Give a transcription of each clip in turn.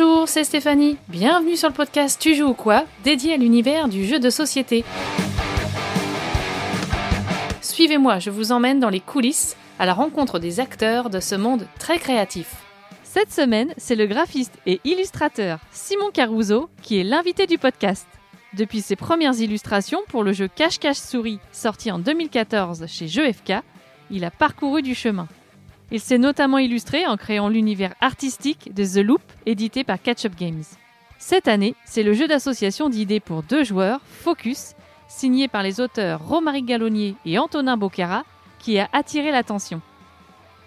Bonjour, c'est Stéphanie. Bienvenue sur le podcast Tu joues ou quoi dédié à l'univers du jeu de société. Suivez-moi, je vous emmène dans les coulisses à la rencontre des acteurs de ce monde très créatif. Cette semaine, c'est le graphiste et illustrateur Simon Caruso qui est l'invité du podcast. Depuis ses premières illustrations pour le jeu Cache-Cache Souris, sorti en 2014 chez Jeux FK, il a parcouru du chemin. Il s'est notamment illustré en créant l'univers artistique de The Loop, édité par Catch Up Games. Cette année, c'est le jeu d'association d'idées pour deux joueurs, Focus, signé par les auteurs Romaric Gallonier et Antonin Bocara, qui a attiré l'attention.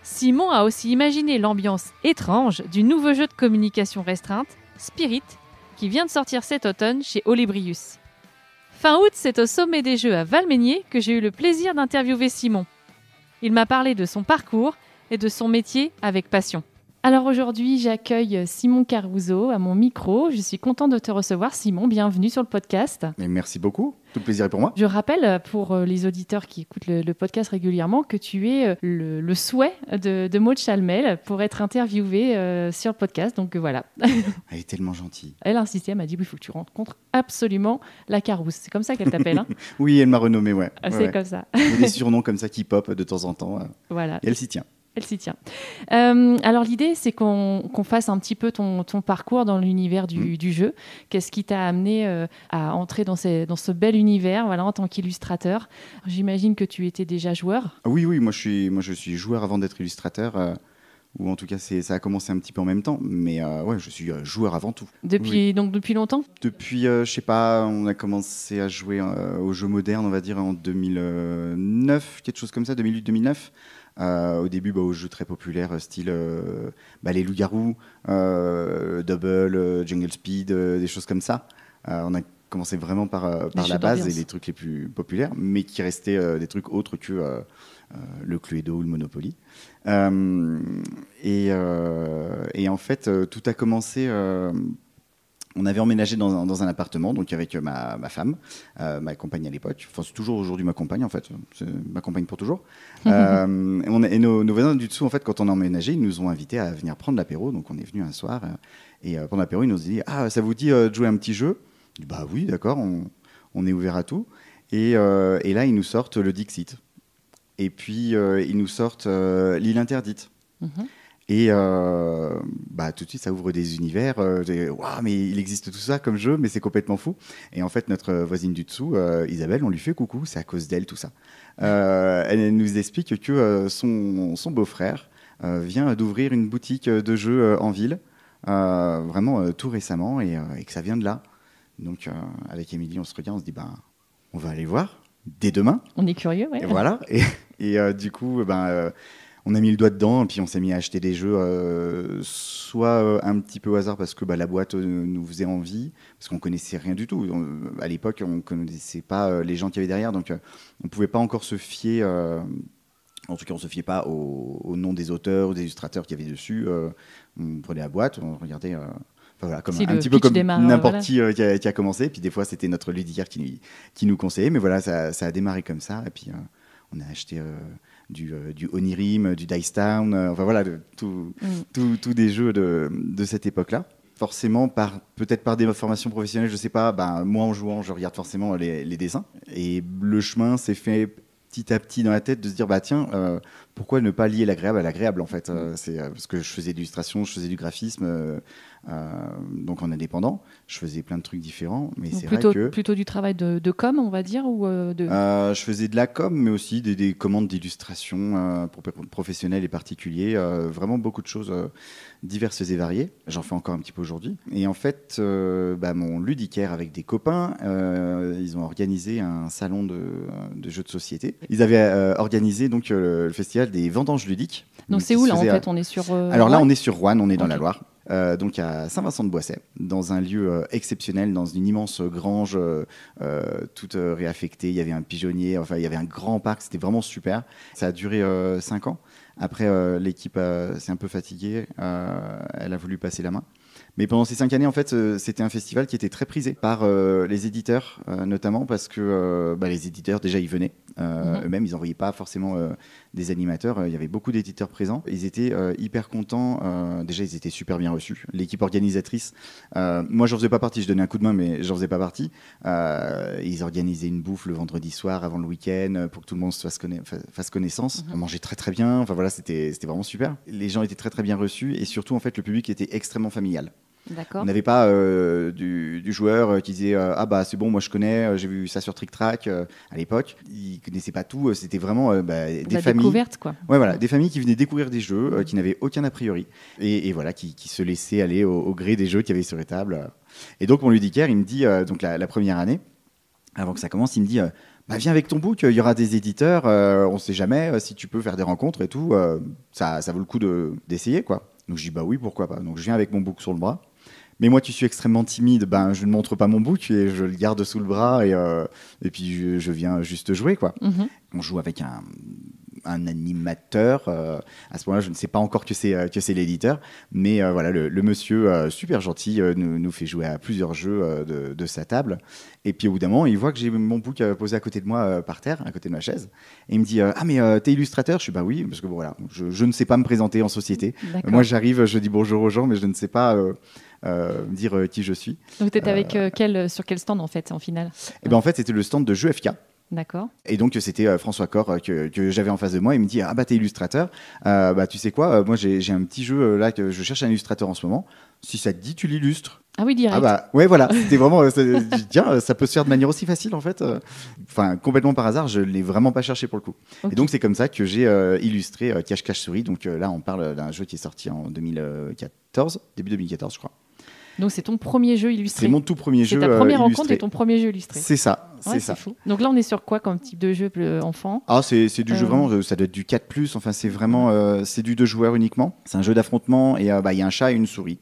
Simon a aussi imaginé l'ambiance étrange du nouveau jeu de communication restreinte, Spirit, qui vient de sortir cet automne chez Olibrius. Fin août, c'est au sommet des jeux à Valménier que j'ai eu le plaisir d'interviewer Simon. Il m'a parlé de son parcours et de son métier avec passion. Alors aujourd'hui, j'accueille Simon Caruso à mon micro. Je suis contente de te recevoir, Simon. Bienvenue sur le podcast. merci beaucoup. Tout le plaisir est pour moi. Je rappelle pour euh, les auditeurs qui écoutent le, podcast régulièrement que tu es euh, le, souhait de, de, Maud Chalmel pour être interviewé euh, sur le podcast. Donc voilà. Elle est tellement gentille. Elle a insisté, elle m'a dit il faut que tu rencontres absolument la Carousse. C'est comme ça qu'elle t'appelle. Hein. oui, elle m'a renommée, ah, ouais. C'est comme ça. Il des surnoms comme ça qui pop de temps en temps. voilà. Et elle s'y tient. Elle s'y tient. Euh, alors l'idée, c'est qu'on fasse un petit peu ton, parcours dans l'univers mm. du, jeu. Qu'est-ce qui t'a amené euh, à entrer dans, dans, ce bel univers voilà, en tant qu'illustrateur J'imagine que tu étais déjà joueur. Oui, oui, moi je suis, moi, je suis joueur avant d'être illustrateur. Euh, ou en tout cas, ça a commencé un petit peu en même temps, mais ouais, je suis joueur avant tout. Depuis donc depuis longtemps Depuis, je sais pas, on a commencé à jouer aux jeux modernes, on va dire en 2009, quelque chose comme ça, 2008-2009. Euh, au début, bah, aux jeux très populaires, euh, style euh, bah, les loups-garous, Double, Jungle Speed, des choses comme ça. on a commencé vraiment par, par la base et les trucs les plus populaires, mais qui restaient des trucs autres que le Cluedo ou le Monopoly. Et, et, en fait, tout a commencé on avait emménagé dans un, appartement, donc avec euh, ma, ma femme, euh, ma compagne à l'époque. Enfin, c'est toujours aujourd'hui ma compagne, en fait. C'est ma compagne pour toujours. Euh, et, on nos, voisins du dessous, en fait, quand on a emménagé, ils nous ont invités à venir prendre l'apéro. Donc, on est venu un soir. et euh, pendant l'apéro, ils nous ont dit Ah, ça vous dit de jouer un petit jeu Bah oui, d'accord, on, est ouvert à tout. Et, là, ils nous sortent le Dixit. Et puis, ils nous sortent l'île interdite. Mhm. Et euh, bah, tout de suite, ça ouvre des univers. Euh, mais il existe tout ça comme jeu, mais c'est complètement fou. Et en fait, notre voisine du dessous, euh, Isabelle, on lui fait coucou, c'est à cause d'elle tout ça. elle nous explique que son, beau-frère vient d'ouvrir une boutique de jeux en ville, vraiment tout récemment, et, que ça vient de là. Donc, avec Émilie, on se regarde, on se dit, ben, on va aller voir dès demain. On est curieux, oui. voilà. Et, du coup, ben on a mis le doigt dedans, et puis on s'est mis à acheter des jeux, euh, soit euh, un petit peu au hasard parce que bah, la boîte euh, nous faisait envie, parce qu'on connaissait rien du tout. à l'époque, on ne connaissait pas les gens qui avaient derrière, donc on ne pouvait pas encore se fier. en tout cas, on se fiait pas au, nom des auteurs ou des illustrateurs qui y avait dessus. on prenait la boîte, on regardait. Voilà, comme, un petit peu comme n'importe qui, qui, a, commencé. Puis des fois, c'était notre ludicaire qui, qui nous conseillait. Mais voilà, ça, a démarré comme ça. Et puis, on a acheté euh, du, Onirim, du Dice Town, euh, enfin voilà, mm. tous tout, des jeux de, cette époque-là. Forcément, par, peut-être par des formations professionnelles, je ne sais pas, ben, moi en jouant, je regarde forcément les, dessins. Et le chemin s'est fait petit à petit dans la tête de se dire bah tiens euh, pourquoi ne pas lier l'agréable à l'agréable en fait mm. c'est parce que je faisais de l'illustration je faisais du graphisme euh, donc en indépendant. Je faisais plein de trucs différents, mais c'est vrai que plutôt du travail de, com, on va dire, ou euh, de. Euh, je faisais de la com, mais aussi des, commandes d'illustration pour professionnels et particuliers. vraiment beaucoup de choses diverses et variées. J'en fais encore un petit peu aujourd'hui. Et en fait, bah, mon ludicaire avec des copains, ils ont organisé un salon de, jeux de société. Ils avaient organisé donc le festival des vendanges ludiques. Donc c'est où là en fait On est sur. Alors là, on est sur Rouen, on est dans la Loire. Euh, donc à Saint-Vincent-de-Boisset, dans un lieu euh, exceptionnel, dans une immense grange euh, toute réaffectée. Il y avait un pigeonnier, enfin il y avait un grand parc, c'était vraiment super. Ça a duré cinq ans. Après, l'équipe s'est un peu fatiguée, elle a voulu passer la main. Mais pendant ces cinq années, en fait, euh, c'était un festival qui était très prisé par euh, les éditeurs, euh, notamment parce que bah, les éditeurs, déjà, ils venaient. Mhm. Eux-mêmes, ils n'envoyaient pas forcément des animateurs. Il y avait beaucoup d'éditeurs présents. Ils étaient hyper contents. déjà, ils étaient super bien reçus. L'équipe organisatrice, moi, je n'en faisais pas partie. Je donnais un coup de main, mais je n'en faisais pas partie. ils organisaient une bouffe le vendredi soir avant le week-end pour que tout le monde se fasse, connaissance. Mmh. On mangeait très, très bien. Enfin, voilà, c'était vraiment super. Les gens étaient très, très bien reçus. Et surtout, en fait, le public était extrêmement familial. On n'avait pas euh, du, joueur euh, qui disait euh, Ah, bah c'est bon, moi je connais, j'ai vu ça sur Trick Track à l'époque. Il ne connaissait pas tout, c'était vraiment bah, des bah, familles. voilà, des familles qui venaient découvrir des jeux, qui n'avaient aucun a priori, et, voilà, qui, se laissaient aller au, gré des jeux qu'il avaient sur les tables. Et donc, mon ludicaire, il me dit, donc la, première année, avant que ça commence, il me dit. Bah, viens avec ton book, il y aura des éditeurs, on ne sait jamais si tu peux faire des rencontres et tout, ça, ça vaut le coup d'essayer quoi. Donc je dis bah oui pourquoi pas. Donc je viens avec mon book sur le bras, mais moi tu suis extrêmement timide, ben je ne montre pas mon book et je le garde sous le bras et, euh, et puis je, viens juste jouer quoi. Mm-hmm. On joue avec un, animateur. Euh, à ce moment-là, je ne sais pas encore que c'est euh, que c'est l'éditeur, mais voilà, le, monsieur super gentil nous, nous, fait jouer à plusieurs jeux de, sa table. Et puis au bout d'un moment, il voit que j'ai mon book posé à côté de moi par terre, à côté de ma chaise, et il me dit ah mais t'es illustrateur Je suis bah oui, parce que voilà, je, je, ne sais pas me présenter en société. Moi j'arrive, je dis bonjour aux gens, mais je ne sais pas euh, dire euh, qui je suis. Donc, tu étais euh, avec quel, sur quel stand en fait, en finale Et eh ben, En fait, c'était le stand de jeu FK. D'accord. Et donc c'était François Cor que, j'avais en face de moi. Il me dit ah bah t'es illustrateur. bah tu sais quoi, moi j'ai un petit jeu là que je cherche un illustrateur en ce moment. Si ça te dit, tu l'illustres. Ah oui, direct. Ah bah ouais, voilà. C'était vraiment. tiens, ça peut se faire de manière aussi facile en fait. Enfin, complètement par hasard, je l'ai vraiment pas cherché pour le coup. Et donc c'est comme ça que j'ai illustré Cache Cache Souris. Donc là, on parle d'un jeu qui est sorti en 2014, début 2014, je crois. Donc c'est ton premier jeu illustré. C'est mon tout premier jeu. C'est ta première euh, rencontre et ton premier jeu illustré. C'est ça, c'est ça. Fou. Donc là, on est sur quoi comme type de jeu enfant Ah, c'est du jeu euh. vraiment, euh, ça doit être du 4 ⁇ enfin c'est vraiment, c'est du deux joueurs uniquement. C'est un jeu d'affrontement et bah, il y a un chat et une souris.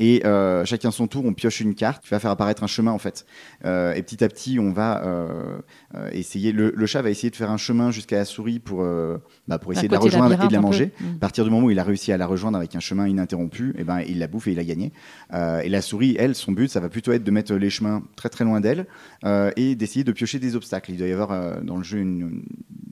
Et euh, chacun son tour, on pioche une carte, qui va faire apparaître un chemin en fait. Euh, et petit à petit, on va euh, essayer. Le, chat va essayer de faire un chemin jusqu'à la souris pour, bah, pour essayer de la rejoindre et de la manger. Mm. À partir du moment où il a réussi à la rejoindre avec un chemin ininterrompu, et eh ben, il la bouffe et il a gagné. et la souris, elle, son but, ça va plutôt être de mettre les chemins très très loin d'elle et d'essayer de piocher des obstacles. Il doit y avoir dans le jeu une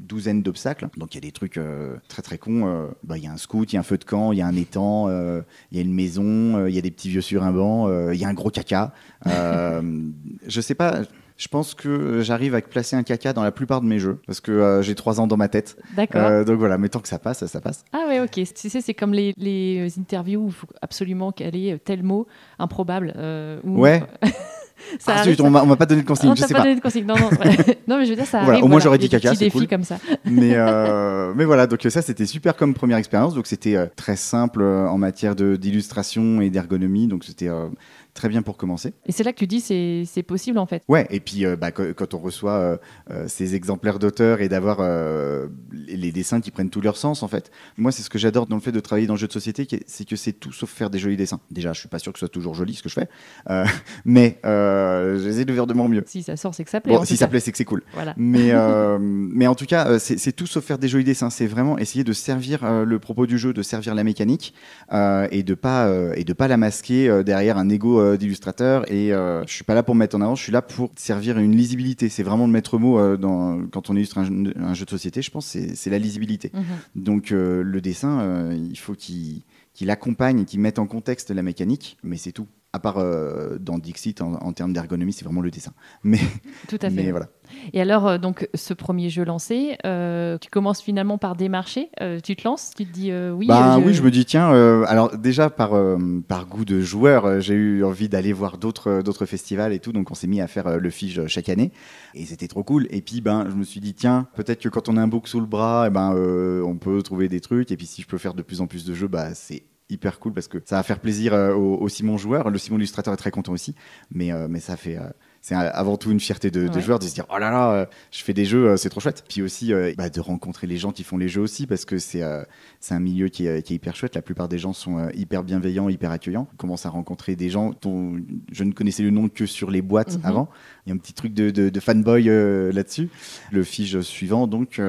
douzaine d'obstacles. Donc il y a des trucs euh, très très cons. Euh, bah, il y a un scout, il y a un feu de camp, il y a un étang, euh, il y a une maison, il y a des petits vieux sur un banc, il y a un gros caca. je sais pas je pense que j'arrive à placer un caca dans la plupart de mes jeux parce que j'ai trois ans dans ma tête. D'accord. donc voilà, mais tant que ça passe, ça passe. Ah ouais, ok. Tu sais, c'est comme les, les, interviews où il faut absolument caler tel mot improbable. Ouais. ça ah, on m'a pas donné de consigne. je sais pas, pas, donné de consigne. Non, non, non, mais je veux dire, ça. au moins j'aurais dit caca. C'est cool. comme ça. Mais, euh, mais voilà, donc euh, ça c'était super comme première expérience. Donc c'était euh, très simple en matière d'illustration et d'ergonomie. Donc c'était très bien pour commencer. Et c'est là que tu dis c'est, c'est possible en fait. Ouais, et puis euh, bah, quand on reçoit euh, euh, ces exemplaires d'auteurs et d'avoir les dessins qui prennent tout leur sens en fait. Moi, c'est ce que j'adore dans le fait de travailler dans le jeu de société, c'est que c'est tout sauf faire des jolis dessins. Déjà, je suis pas sûr que ce soit toujours joli ce que je fais, mais j'essaie de faire de mon mieux. Si ça sort, c'est que ça plaît. si ça plaît, c'est que c'est cool. Mais, mais en tout cas, c'est, tout sauf faire des jolis dessins. C'est vraiment essayer de servir le propos du jeu, de servir la mécanique et de pas et de pas la masquer derrière un ego euh, d'illustrateur et euh, je suis pas là pour mettre en avant, je suis là pour servir une lisibilité. C'est vraiment le maître mot euh, dans, quand on illustre un, jeu de société, je pense, c'est la lisibilité. Mhm. Donc le dessin, il faut qu'il accompagne, qu'il mette en contexte la mécanique, mais c'est tout à part euh, dans Dixit, en, termes d'ergonomie, c'est vraiment le dessin. Mais, Tout à fait. voilà. Et alors, euh, donc, ce premier jeu lancé, euh, tu commences finalement par démarcher, euh, tu te lances, tu te dis oui bah Oui, je me dis, tiens, alors déjà, par, par goût de joueur, j'ai eu envie d'aller voir d'autres d'autres festivals et tout, donc on s'est mis à faire le Fige chaque année, et c'était trop cool. Et puis, ben, je me suis dit, tiens, peut-être que quand on a un book sous le bras, eh ben, on peut trouver des trucs, et puis si je peux faire de plus en plus de jeux, bah, c'est hyper cool parce que ça va faire plaisir euh, au Simon joueur. Le Simon illustrateur est très content aussi, mais, euh, mais ça fait. Euh, c'est avant tout une fierté de, joueur de se dire oh là là, euh, je fais des jeux, euh, c'est trop chouette. Puis aussi euh, bah, de rencontrer les gens qui font les jeux aussi parce que c'est c'est un milieu qui est, hyper chouette. La plupart des gens sont hyper bienveillants, hyper accueillants. On commence à rencontrer des gens dont je ne connaissais le nom que sur les boîtes mhm. avant. Il y a un petit truc de, fanboy là-dessus. Le fiche suivant, donc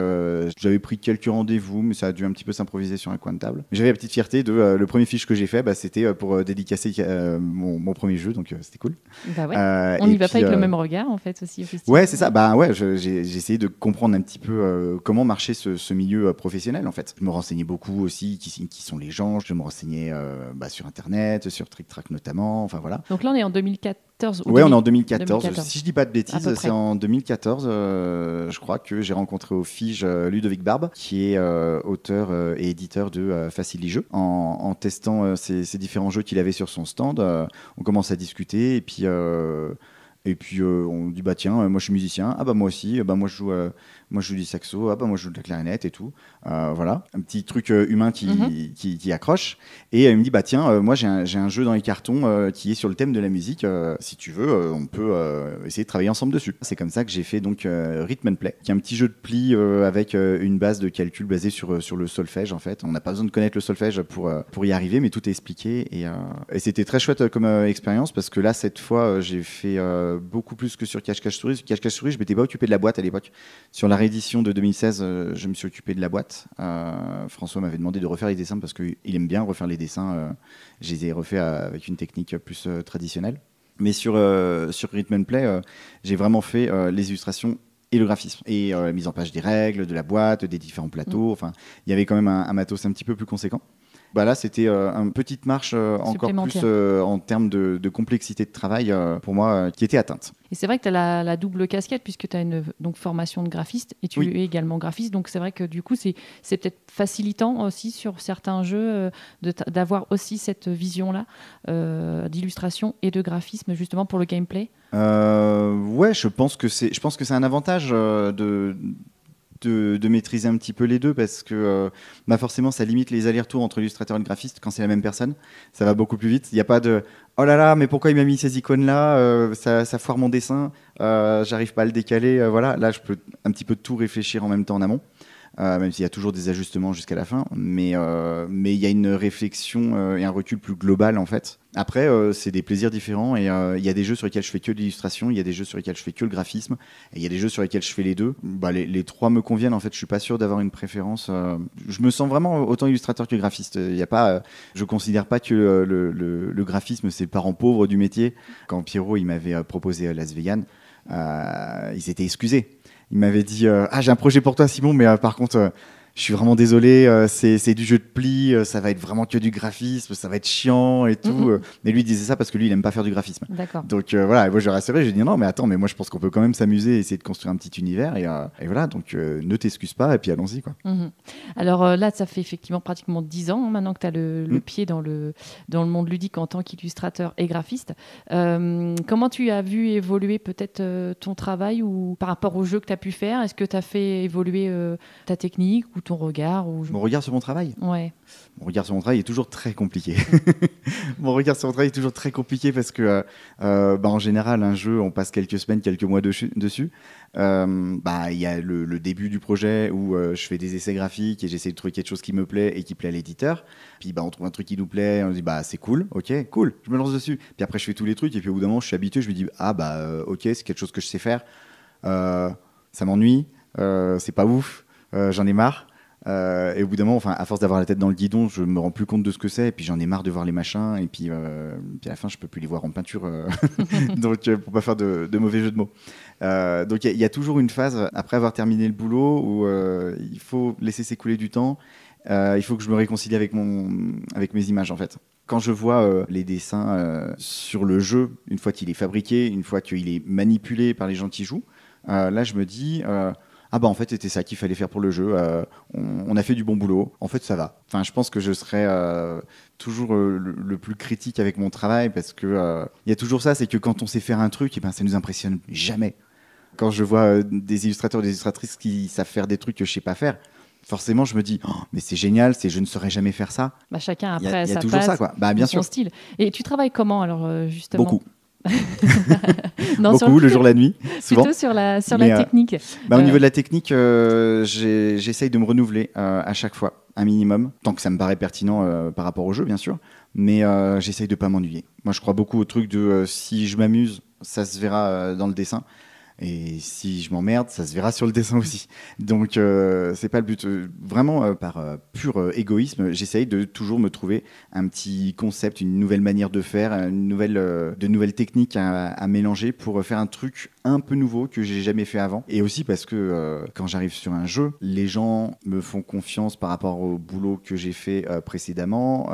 j'avais pris quelques rendez-vous, mais ça a dû un petit peu s'improviser sur un coin de table. J'avais la petite fierté de le premier fiche que j'ai fait, bah, c'était pour dédicacer mon, premier jeu, donc c'était cool. Bah On va avec le euh, même regard en fait aussi Ouais, c'est ça. Bah ouais, j'ai essayé de comprendre un petit peu euh, comment marchait ce, milieu euh, professionnel en fait. Je me renseignais beaucoup aussi qui, qui sont les gens. Je me renseignais bah, sur internet, sur track notamment. Enfin voilà. Donc là on est en 2014. ouais, on est en 2014. Si je dis pas de bêtises, c'est en 2014, je crois que j'ai rencontré au Fige Ludovic Barbe, qui est auteur et éditeur de Facile Jeux. En, en testant ces différents jeux qu'il avait sur son stand, on commence à discuter et puis. Euh, et puis euh, on dit bah tiens, euh, moi je suis musicien, ah bah moi aussi, bah moi je joue euh, moi je joue du saxo, ah bah moi je joue de la clarinette et tout. Euh, voilà, un petit truc euh, humain mhm. qui, qui, accroche. Et elle euh, me dit, bah tiens, moi j'ai un, un, jeu dans les cartons qui est sur le thème de la musique. si tu veux, on peut essayer de travailler ensemble dessus. C'est comme ça que j'ai fait donc Rhythm and Play, qui est un petit jeu de pli avec une base de calcul basée sur, sur le solfège en fait. On n'a pas besoin de connaître le solfège pour, pour y arriver, mais tout est expliqué. Et, et c'était très chouette comme expérience parce que là, cette fois, j'ai fait beaucoup plus que sur Cache Cache Souris. Cache Cache Souris, je m'étais pas occupé de la boîte à l'époque. Sur la réédition de 2016, euh, je me suis occupé de la boîte. Euh, François m'avait demandé de refaire les dessins parce qu'il aime bien refaire les dessins. Euh, je les ai refaits avec une technique plus traditionnelle. Mais sur, sur Rhythm and Play, j'ai vraiment fait les illustrations et le graphisme et la mise en page des règles, de la boîte, des différents plateaux. Mmh. Enfin, il y avait quand même un, un matos un petit peu plus conséquent. Bah là, c'était euh, une petite marche euh, encore plus euh, en termes de, complexité de travail pour moi qui était atteinte. Et c'est vrai que tu as la, double casquette puisque tu as une donc, formation de graphiste et tu es également graphiste. Donc c'est vrai que du coup, c'est peut-être facilitant aussi sur certains jeux d'avoir aussi cette vision-là d'illustration et de graphisme justement pour le gameplay. ouais, je pense que c'est un avantage de de, maîtriser un petit peu les deux parce que euh, bah forcément ça limite les allers-retours entre illustrateur et graphiste quand c'est la même personne. Ça va beaucoup plus vite. Il n'y a pas de oh là là, mais pourquoi il m'a mis ces icônes là euh, ça, foire mon dessin, euh, j'arrive pas à le décaler. voilà, là je peux un petit peu tout réfléchir en même temps en amont. Euh, même s'il y a toujours des ajustements jusqu'à la fin. Mais euh, mais il y a une réflexion euh, et un recul plus global en fait. Après, c'est des plaisirs différents et il y a des jeux sur lesquels je fais que l'illustration, il y a des jeux sur lesquels je fais que le graphisme, et il y a des jeux sur lesquels je fais les deux. Bah, les, trois me conviennent en fait, je suis pas sûr d'avoir une préférence. je me sens vraiment autant illustrateur que graphiste. Il y a pas, je considère pas que le, graphisme c'est le parent pauvre du métier. Quand Pierrot il m'avait proposé Las Vegas, ils étaient excusés il m'avait dit euh, Ah, j'ai un projet pour toi, Simon, mais euh, par contre, euh, je suis vraiment désolé, euh, c'est du jeu de pli, euh, ça va être vraiment que du graphisme, ça va être chiant et tout. Mhm. Euh. Mais lui il disait ça parce que lui, il aime pas faire du graphisme. Donc voilà, et moi je lui j'ai dit non, mais attends, mais moi je pense qu'on peut quand même s'amuser, et essayer de construire un petit univers et, voilà, donc ne t'excuse pas et puis allons-y quoi. Mhm. Alors là, ça fait effectivement pratiquement dix ans hein, maintenant que tu as le, mhm. pied dans le, dans le monde ludique en tant qu'illustrateur et graphiste. comment tu as vu évoluer peut-être ton travail ou par rapport au jeu que tu as pu faire Est-ce que tu as fait évoluer ta technique ton regard ou Mon regard sur mon travail Ouais. Mon regard sur mon travail est toujours très compliqué. Mm. mon regard sur mon travail est toujours très compliqué parce que, euh, euh, bah, en général, un jeu, on passe quelques semaines, quelques mois dessus. Euh, bah, il bah, y a le, début du projet où je fais des essais graphiques et j'essaie de trouver quelque chose qui me plaît et qui plaît à l'éditeur. Puis bah, on trouve un truc qui nous plaît, on dit bah c'est cool, ok, cool, je me lance dessus. Puis après je fais tous les trucs et puis au bout d'un moment je suis habitué, je me dis ah bah ok, c'est quelque chose que je sais faire, ça m'ennuie, c'est pas ouf, j'en ai marre. Euh, et au bout d'un moment, enfin, à force d'avoir la tête dans le guidon, je me rends plus compte de ce que c'est. Et puis j'en ai marre de voir les machins. Et puis, euh, à la fin, je peux plus les voir en peinture. Euh, donc pour pas faire de, mauvais jeu de mots. donc il y, a toujours une phase après avoir terminé le boulot où il faut laisser s'écouler du temps. il faut que je me réconcilie avec mon, avec mes images en fait. Quand je vois les dessins sur le jeu, une fois qu'il est fabriqué, une fois qu'il est manipulé par les gens qui jouent, là je me dis ah bah en fait c'était ça qu'il fallait faire pour le jeu, euh, on, a fait du bon boulot, en fait ça va. Enfin je pense que je serai euh, toujours euh, le, plus critique avec mon travail parce que il y a toujours ça, c'est que quand on sait faire un truc, et eh ben ça nous impressionne jamais. Quand je vois des illustrateurs, des illustratrices qui savent faire des trucs que je sais pas faire, forcément je me dis oh, mais c'est génial c'est je ne saurais jamais faire ça bah, chacun après sa y a, toujours ça quoi bah, bien son sûr. style et tu travailles comment alors justement beaucoup non, Beaucoup, le jour, la nuit. Souvent. Plutôt sur la, la euh, technique. Bah, au euh. niveau de la technique, euh, j'essaye de me renouveler à chaque fois, un minimum, tant que ça me paraît pertinent par rapport au jeu, bien sûr. Mais j'essaye de ne pas m'ennuyer. Moi, je crois beaucoup au truc de si je m'amuse, ça se verra dans le dessin. Et si je m'emmerde, ça se verra sur le dessin aussi. Donc, euh, c'est pas le but. Vraiment, euh, par euh, pur euh, égoïsme, j'essaye de toujours me trouver un petit concept, une nouvelle manière de faire, une nouvelle, de nouvelles techniques à, mélanger pour faire un truc un peu nouveau que j'ai jamais fait avant. Et aussi parce que quand j'arrive sur un jeu, les gens me font confiance par rapport au boulot que j'ai fait précédemment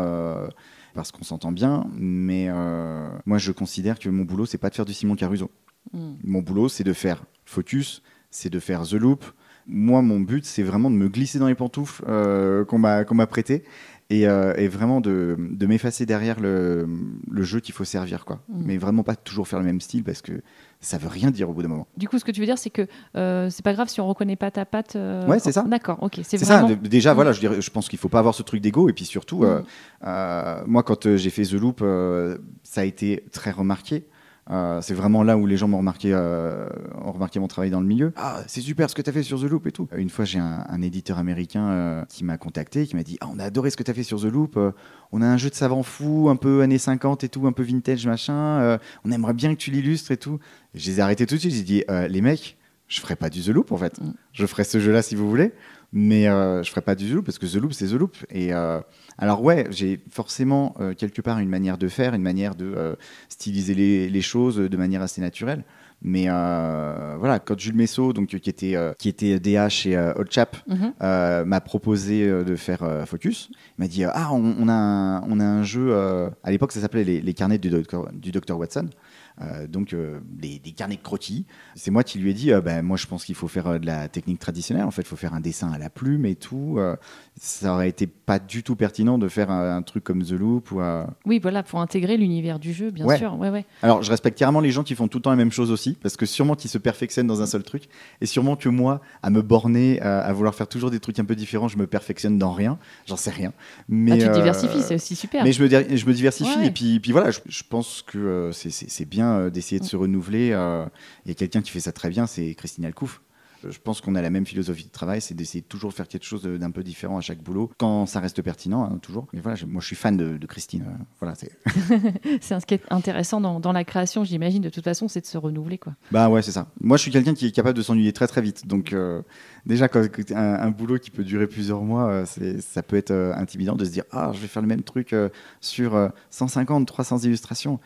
parce qu'on s'entend bien, mais moi je considère que mon boulot c'est pas de faire du Simon Caruso. Mm. Mon boulot, c'est de faire focus, c'est de faire the loop. Moi, mon but, c'est vraiment de me glisser dans les pantoufles euh, qu'on m'a prêtées et, euh, vraiment de, m'effacer derrière le, jeu qu'il faut servir. quoi. Mm. Mais vraiment pas toujours faire le même style parce que ça veut rien dire au bout d'un moment. Du coup, ce que tu veux dire, c'est que euh, c'est pas grave si on reconnaît pas ta patte. c'est ça. D'accord, ok. C'est vraiment... Déjà, mm. voilà, je, pense qu'il faut pas avoir ce truc d'ego. Et puis surtout, moi, quand j'ai fait The Loop, ça a été très remarqué. Euh, c'est vraiment là où les gens m'ont remarqué, euh, ont remarqué mon travail dans le milieu. Ah, c'est super ce que tu as fait sur The Loop et tout. Une fois, j'ai un, éditeur américain euh, qui m'a contacté, qui m'a dit ah, on a adoré ce que tu as fait sur The Loop. on a un jeu de savant fou, un peu années 50 et tout, un peu vintage, machin. on aimerait bien que tu l'illustres et tout. je les ai tout de suite. J'ai dit Les mecs, je ferai pas du The Loop en fait. Mm. Je ferai ce jeu-là si vous voulez. Mais je euh, je ferai pas du The Loop parce que The Loop, c'est The Loop. Et euh, alors, ouais, j'ai forcément euh, quelque part une manière de faire, une manière de styliser les, choses de manière assez naturelle. Mais voilà, quand Jules Messot, donc, qui, était, qui était DH chez Old Chap, mhm. m'a proposé de faire Focus, il m'a dit Ah, on, a un, on a un jeu, à l'époque ça s'appelait les, Carnets du, docteur, du Dr. Watson. Euh, donc euh, des, carnets de croquis. C'est moi qui lui ai dit, euh, ben moi je pense qu'il faut faire de la technique traditionnelle, en fait, il faut faire un dessin à la plume et tout. ça aurait été pas du tout pertinent de faire un, truc comme The Loop. Ou, Oui, voilà, pour intégrer l'univers du jeu, bien sûr. Alors je respecte carrément les gens qui font tout le temps la même chose aussi, parce que sûrement qu'ils se perfectionnent dans un seul truc, et sûrement que moi, à me borner, à, vouloir faire toujours des trucs un peu différents, je me perfectionne dans rien, j'en sais rien. Mais ah, tu diversifies, c'est aussi super. Mais je me, je me diversifie, et puis, puis voilà, je, pense que c'est bien euh, d'essayer de mm. se renouveler. Euh, et quelqu'un qui fait ça très bien, c'est Christine Alcouf euh, je pense qu'on a la même philosophie de travail, c'est d'essayer de toujours faire quelque chose d'un peu différent à chaque boulot, quand ça reste pertinent, hein, toujours. Mais voilà, moi je suis fan de, Christine. voilà, c'est. ce qui est intéressant dans, la création, j'imagine, de toute façon, c'est de se renouveler. Quoi. Bah ouais, c'est ça. Moi je suis quelqu'un qui est capable de s'ennuyer très très vite. Donc déjà, un, boulot qui peut durer plusieurs mois, ça peut être intimidant de se dire Ah, je vais faire le même truc sur 150, 300 illustrations.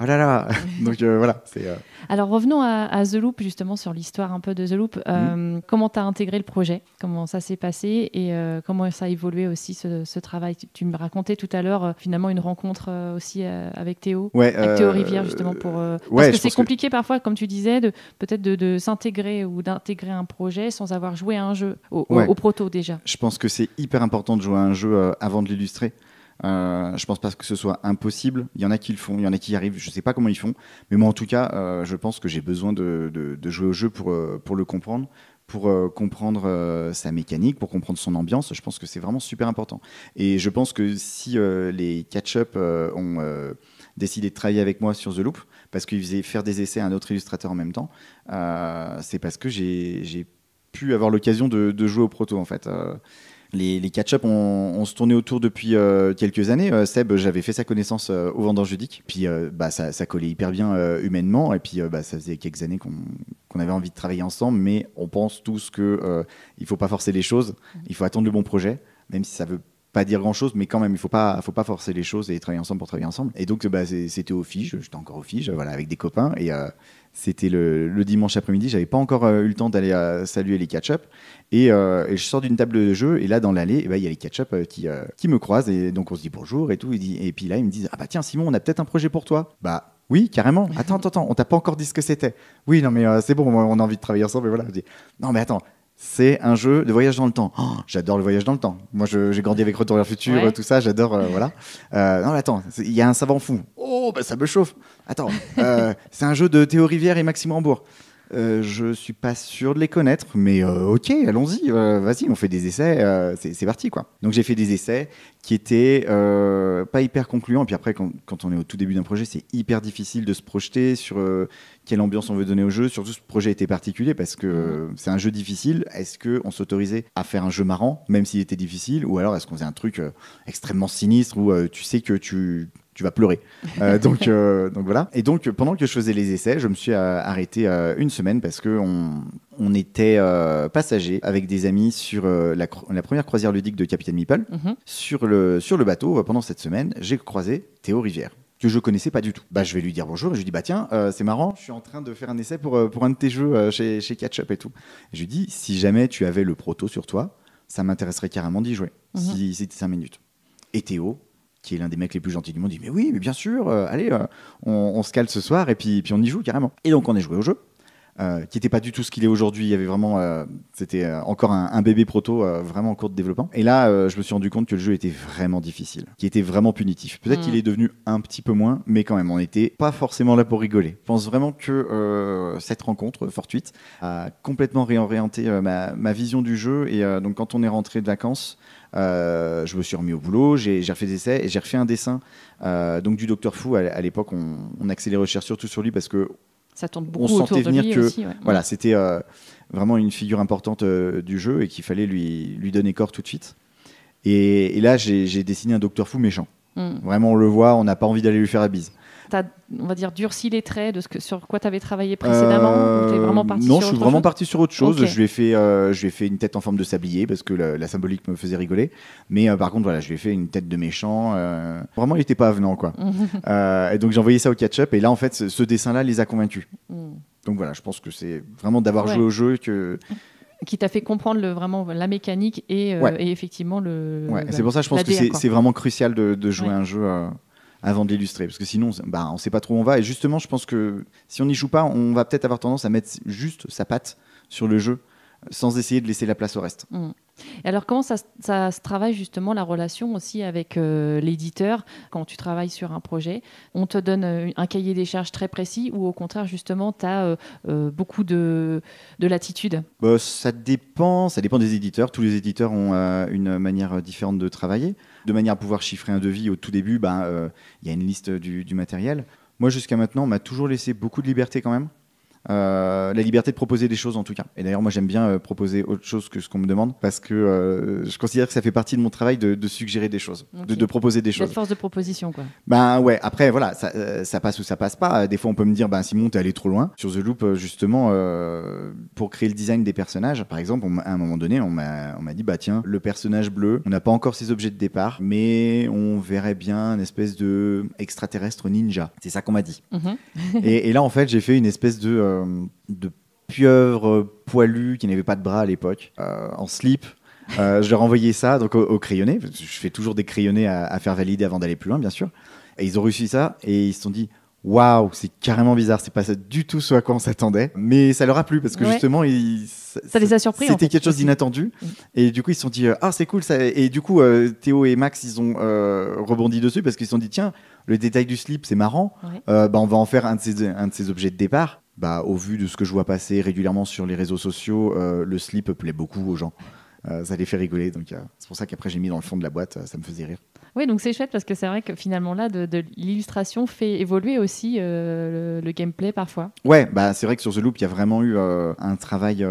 Oh là Donc euh, voilà. Euh, Alors revenons à, The Loop, justement, sur l'histoire un peu de The Loop. Euh, mhm. Comment tu as intégré le projet Comment ça s'est passé Et comment ça a évolué aussi ce, travail tu, me racontais tout à l'heure, finalement, une rencontre aussi avec Théo, avec Théo Rivière, justement, pour. parce que c'est compliqué parfois, comme tu disais, de, peut-être de, s'intégrer ou d'intégrer un projet sans avoir joué à un jeu, au, au proto déjà. Je pense que c'est hyper important de jouer à un jeu avant de l'illustrer. Je euh, je pense pas que ce soit impossible. Il y en a qui le font, il y en a qui y arrivent. Je sais pas comment ils font, mais moi en tout cas, euh, je pense que j'ai besoin de, jouer au jeu pour, euh, pour le comprendre, pour comprendre sa mécanique, pour comprendre son ambiance. Je pense que c'est vraiment super important. Et je pense que si les catch-up ont décidé de travailler avec moi sur The Loop, parce qu'ils faisaient faire des essais à un autre illustrateur en même temps, c'est parce que j'ai pu avoir l'occasion de, de, jouer au proto en fait les, catch-up, on, se tournait autour depuis euh, quelques années. Euh, Seb, j'avais fait sa connaissance euh, au Vendant Judique, puis bah, ça, collait hyper bien humainement, et puis bah, ça faisait quelques années qu'on avait envie de travailler ensemble, mais on pense tous qu'il il ne faut pas forcer les choses, il faut attendre le bon projet, même si ça veut pas dire grand chose, mais quand même, il faut pas, faut pas forcer les choses et travailler ensemble pour travailler ensemble. Et donc, bah, c'était au Fige, j'étais encore au Fige, voilà, avec des copains. Et euh, c'était le, dimanche après-midi, j'avais pas encore euh, eu le temps d'aller euh, saluer les catch-up. Et, je sors d'une table de jeu, et là, dans l'allée, eh ben, il y a les catch-up qui, me croisent, et donc on se dit bonjour et tout. Et, dit, et puis là, ils me disent Ah bah tiens, Simon, on a peut-être un projet pour toi. Bah. Oui, carrément. Attends, attends, attends, on t'a pas encore dit ce que c'était. Oui, non, mais c'est bon, on a envie de travailler ensemble. Et voilà. Je dis, non, mais attends, c'est un jeu de voyage dans le temps. Oh, j'adore le voyage dans le temps. Moi, j'ai grandi avec Retour vers le futur, tout ça, j'adore. Euh, voilà. Euh, non, attends, il y a un savant fou. Oh, bah, ça me chauffe. Attends, euh, c'est un jeu de Théo Rivière et Maxime Rambourg. Euh, je suis pas sûr de les connaître, mais euh, ok, allons-y, euh, vas-y, on fait des essais, c'est parti quoi. Donc j'ai fait des essais qui étaient pas hyper concluants. Puis après, quand, quand on est au tout début d'un projet, c'est hyper difficile de se projeter sur quelle ambiance on veut donner au jeu. Surtout, ce projet était particulier parce que mm. c'est un jeu difficile. Est-ce qu'on s'autorisait à faire un jeu marrant, même s'il était difficile, ou alors est-ce qu'on faisait un truc extrêmement sinistre où tu sais que tu tu vas pleurer. Euh, donc, euh, donc voilà. Et donc pendant que je faisais les essais, je me suis euh, arrêté une semaine parce que on, était passagers avec des amis sur la, première croisière ludique de Capitaine Meeple. Mhm. sur, le, sur le bateau, pendant cette semaine, j'ai croisé Théo Rivière que je connaissais pas du tout. Bah, je vais lui dire bonjour, et je lui dis bah tiens, c'est marrant, je suis en train de faire un essai pour, pour un de tes jeux chez, chez et tout. je lui dis si jamais tu avais le proto sur toi, ça m'intéresserait carrément d'y jouer, mhm. si c'était cinq minutes. Et Théo, qui est l'un des mecs les plus gentils du monde, dit Mais oui, mais bien sûr, euh, allez, euh, on, se cale ce soir et puis, puis on y joue carrément. Et donc on est joué au jeu. Euh, qui n'était pas du tout ce qu'il est aujourd'hui. Il y avait vraiment, euh, c'était euh, encore un, bébé proto vraiment en cours de développement. Et là, je me suis rendu compte que le jeu était vraiment difficile, qui était vraiment punitif. Peut-être qu'il mm. est devenu un petit peu moins, mais quand même, on n'était pas forcément là pour rigoler. Je pense vraiment que cette rencontre fortuite a complètement réorienté ma, vision du jeu. Et donc, quand on est rentré de vacances, je me suis remis au boulot, j'ai refait des essais et j'ai refait un dessin donc du Docteur Fou. À, l'époque, on, on les recherches surtout sur lui parce que ça on sentait venir que voilà, c'était euh, vraiment une figure importante euh, du jeu et qu'il fallait lui, lui donner corps tout de suite. Et, là, j'ai dessiné un Docteur Fou méchant. Hmm. Vraiment, on le voit, on n'a pas envie d'aller lui faire la bise on va dire, durci les traits de ce que, sur quoi tu avais travaillé précédemment vraiment euh, Non, je suis vraiment parti sur autre chose. Je, lui ai fait, euh, je lui fait une tête en forme de sablier parce que la, symbolique me faisait rigoler. Mais euh, par contre, voilà, je lui ai fait une tête de méchant. Vraiment, il n'était pas avenant, quoi. et donc, j'ai envoyé ça au catch-up. Et là, en fait, ce, dessin-là les a convaincus. Hmm. Donc voilà, je pense que c'est vraiment d'avoir joué au jeu que qui t'a fait comprendre le, vraiment la mécanique et, effectivement le. c'est pour ça je pense que c'est vraiment crucial de, jouer un jeu avant de l'illustrer. Parce que sinon, bah, on ne sait pas trop où on va. Et justement, je pense que si on n'y joue pas, on va peut-être avoir tendance à mettre juste sa patte sur le jeu sans essayer de laisser la place au reste. Mmh. Et alors comment ça, se travaille justement la relation aussi avec euh, l'éditeur quand tu travailles sur un projet On te donne euh, un cahier des charges très précis ou au contraire justement tu as euh, beaucoup de, latitude bah, Ça dépend, ça dépend des éditeurs. Tous les éditeurs ont une manière différente de travailler. De manière à pouvoir chiffrer un devis au tout début, bah, il y a une liste du matériel. Moi jusqu'à maintenant on m'a toujours laissé beaucoup de liberté quand même. Euh, la liberté de proposer des choses en tout cas. Et d'ailleurs, moi j'aime bien euh, proposer autre chose que ce qu'on me demande parce que euh, je considère que ça fait partie de mon travail de, suggérer des choses, de, proposer des choses choses. force de proposition quoi. Ben ouais, après voilà, ça, passe ou ça passe pas. Des fois on peut me dire, ben Simon, t'es allé trop loin. Sur The Loop, justement, pour créer le design des personnages, par exemple, à un moment donné, on m'a dit, bah tiens, le personnage bleu, on n'a pas encore ses objets de départ, mais on verrait bien une espèce de extraterrestre ninja. C'est ça qu'on m'a dit. Mhm. et, là, en fait, j'ai fait une espèce de euh, de pieuvre poilues qui n'avaient pas de bras à l'époque, euh, en slip. Euh, je leur envoyais ça donc au, crayonné. Je fais toujours des crayonnés à, faire valider avant d'aller plus loin, bien sûr. Et ils ont réussi ça et ils se sont dit waouh, c'est carrément bizarre, c'est pas du tout ce à quoi on s'attendait, mais ça leur a plu parce que justement, ça, les a surpris. C'était quelque chose d'inattendu. Mm. Et du coup, ils se sont dit, ah, c'est cool. Ça. Et du coup, Théo et Max, ils ont rebondi dessus parce qu'ils se sont dit, tiens, le détail du slip, c'est marrant. Bah, on va en faire un de, un de ces objets de départ bah, au vu de ce que je vois passer régulièrement sur les réseaux sociaux, euh, le slip plaît beaucoup aux gens. Euh, ça les fait rigoler. Donc euh, c'est pour ça qu'après j'ai mis dans le fond de la boîte, ça me faisait rire. Oui, donc c'est chouette parce que c'est vrai que finalement là, de, l'illustration fait évoluer aussi le, gameplay parfois. Oui, bah c'est vrai que sur The Loop, il y a vraiment eu un travail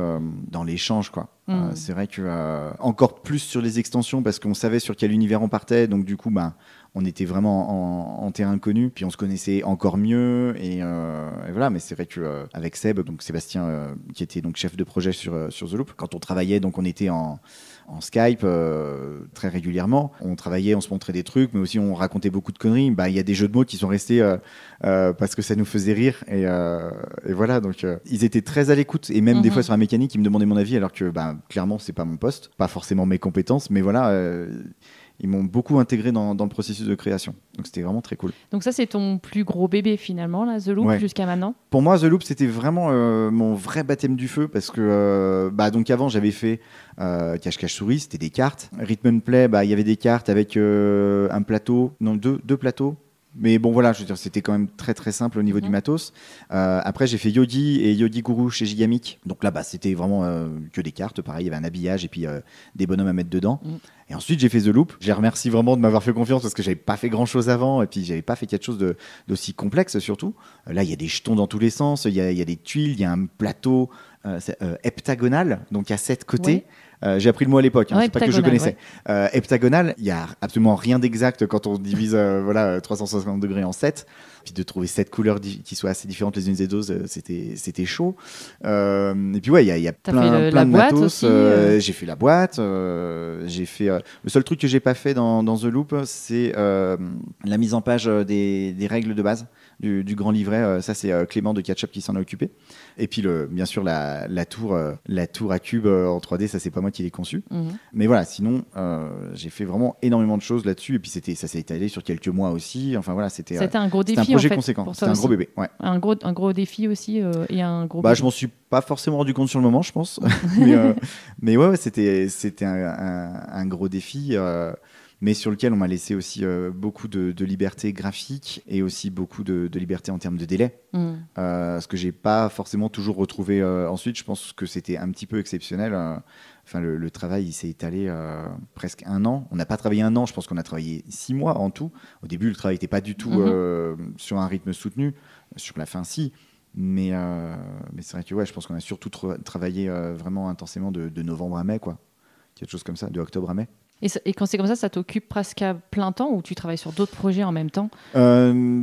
dans l'échange, quoi. Mm. c'est vrai que encore plus sur les extensions parce qu'on savait sur quel univers on partait, donc du coup, bah on était vraiment en, terrain connu, puis on se connaissait encore mieux. Et, euh, voilà, mais c'est vrai que euh, avec Seb, donc Sébastien, euh, qui était donc chef de projet sur, sur The Loop, quand on travaillait, donc on était en, Skype très régulièrement. On travaillait, on se montrait des trucs, mais aussi on racontait beaucoup de conneries. Bah, il y a des jeux de mots qui sont restés parce que ça nous faisait rire. Et, voilà, donc ils étaient très à l'écoute. Et même des mhm. fois sur la mécanique, ils me demandaient mon avis, alors que bah, clairement, c'est pas mon poste, pas forcément mes compétences, mais voilà ils m'ont beaucoup intégré dans, le processus de création. Donc c'était vraiment très cool. Donc ça, c'est ton plus gros bébé finalement, là, The Loop, jusqu'à maintenant Pour moi, The Loop, c'était vraiment euh, mon vrai baptême du feu parce que, euh, bah, donc avant, j'avais fait euh, Cache-Cache-Souris, c'était des cartes. Rhythm and Play, bah, il y avait des cartes avec un plateau, non, deux plateaux mais bon, voilà, je veux dire, c'était quand même très très simple au niveau du mhm. matos. Euh, après, j'ai fait Yodi et Yodi Guru chez Gigamic. Donc là, bah, c'était vraiment euh, que des cartes. Pareil, il y avait un habillage et puis euh, des bonhommes à mettre dedans. Mhm. Et ensuite, j'ai fait The Loop. J'ai remercié vraiment de m'avoir fait confiance parce que j'avais pas fait grand chose avant et puis j'avais pas fait quelque chose d'aussi complexe surtout. là, il y a des jetons dans tous les sens, il y, a, des tuiles, il y a un plateau heptagonal, donc à sept côtés. Euh, j'ai appris le mot à l'époque, hein, c'est pas que je connaissais. Euh, heptagonal, il y a absolument rien d'exact quand on divise euh, voilà 360 degrés en 7. Puis de trouver sept couleurs qui soient assez différentes les unes des autres, c'était c'était chaud. et puis ouais, il y a, plein, de matos. j'ai fait la boîte, j'ai fait. le seul truc que j'ai pas fait dans, The Loop, c'est la mise en page des, des règles de base du, grand livret. Euh, ça, c'est euh, Clément de Ketchup qui s'en a occupé. Et puis, le, bien sûr, la, la tour, euh, la tour à cube en 3D, ça, c'est pas moi qui l'ai conçu. Mhm. Mais voilà, sinon, j'ai fait vraiment énormément de choses là-dessus. Et puis, c'était, ça s'est étalé sur quelques mois aussi. Enfin, voilà, c'était. C'était un gros défi. un projet conséquent. C'était un gros bébé. Ouais. Un, gros, un gros défi aussi et un gros. Bah, je m'en suis pas forcément rendu compte sur le moment, je pense. mais, ouais, c'était c'était un, un, gros défi mais sur lequel on m'a laissé aussi euh, beaucoup de, liberté graphique et aussi beaucoup de, liberté en termes de délai. Mm. Euh, ce que j'ai pas forcément toujours retrouvé euh, ensuite. Je pense que c'était un petit peu exceptionnel. Enfin, le, travail s'est étalé presque un an. On n'a pas travaillé un an, je pense qu'on a travaillé six mois en tout. Au début, le travail n'était pas du tout mm-hmm. sur un rythme soutenu. Sur la fin, si. Mais, mais c'est vrai que ouais, je pense qu'on a surtout travaillé vraiment intensément de, de, novembre à mai, quoi. Quelque chose comme ça, de octobre à mai. Et, quand c'est comme ça, ça t'occupe presque à plein temps ou tu travailles sur d'autres projets en même temps euh,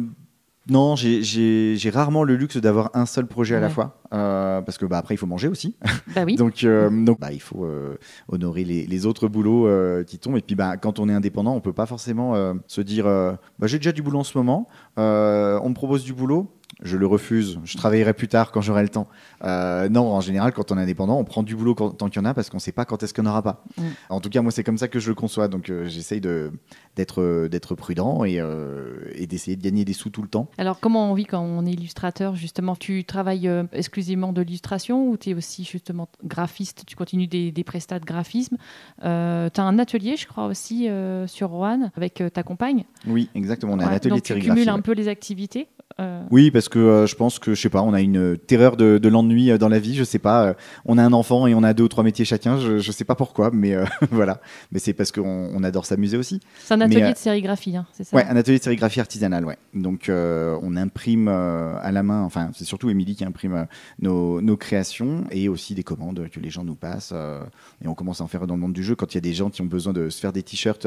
Non, j'ai rarement le luxe d'avoir un seul projet à la fois. Euh, parce que bah, après il faut manger aussi. Bah oui. donc, euh, donc bah, il faut honorer les, autres boulots qui tombent. Et puis bah, quand on est indépendant, on peut pas forcément se dire bah, j'ai déjà du boulot en ce moment, on me propose du boulot, je le refuse, je travaillerai plus tard quand j'aurai le temps. Euh, non, en général, quand on est indépendant, on prend du boulot quand, tant qu'il y en a parce qu'on ne sait pas quand est-ce qu'on n'aura pas. Mm. En tout cas, moi, c'est comme ça que je le conçois. Donc, euh, j'essaye euh, d'être prudent et, d'essayer de gagner des sous tout le temps. Alors, comment on vit quand on est illustrateur, justement Tu travailles exclusivement de l'illustration ou tu es aussi, justement, graphiste Tu continues des, prestats de graphisme Tu as un atelier, je crois, aussi sur Roanne avec ta compagne Oui, exactement. On a un atelier donc, Tu cumules un peu les activités euh, oui, parce que euh, je pense que, je sais pas, on a une terreur de, l'ennui euh, dans la vie, je sais pas. on a un enfant et on a deux ou trois métiers chacun, je, sais pas pourquoi, mais voilà. Mais c'est parce qu'on adore s'amuser aussi. C'est un atelier de sérigraphie, hein, c'est ça Ouais, un atelier de sérigraphie artisanale, ouais. Donc on imprime à la main, enfin, c'est surtout Émilie qui imprime nos, créations et aussi des commandes que les gens nous passent. et on commence à en faire dans le monde du jeu quand il y a des gens qui ont besoin de se faire des t-shirts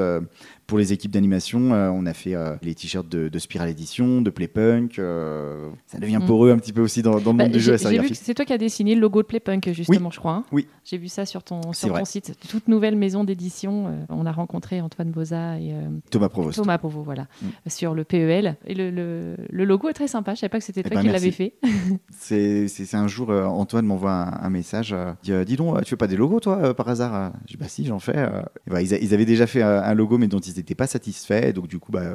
pour les équipes d'animation. on a fait les t-shirts de, de Spiral Edition, de Playpunk. Euh, ça devient mm. poreux pour eux un petit peu aussi dans, le bah, monde du jeu. C'est toi qui as dessiné le logo de Playpunk, justement, je crois. Hein. oui. J'ai vu ça sur ton, site. Toute nouvelle maison d'édition. Euh, on a rencontré Antoine Boza et euh, Thomas Provost. Thomas Provost, voilà, mm. sur le PEL. Et le, logo est très sympa. Je ne savais pas que c'était eh toi ben, qui l'avais fait. C'est un jour, Antoine m'envoie un, message. Il dit, dis donc, tu veux pas des logos, toi, par hasard Je dis, bah si, j'en fais. Bah, ils, ils, avaient déjà fait un logo, mais dont ils n'étaient pas satisfaits. Donc, du coup, bah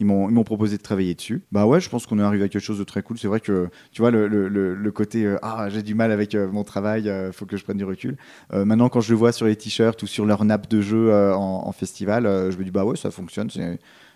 ils m'ont proposé de travailler dessus. Bah ouais, je pense qu'on est arrivé à quelque chose de très cool. C'est vrai que, tu vois, le, côté euh, Ah, j'ai du mal avec euh, mon travail, il euh, faut que je prenne du recul. maintenant, quand je le vois sur les t-shirts ou sur leur nappe de jeu en, en, festival, je me dis Bah ouais, ça fonctionne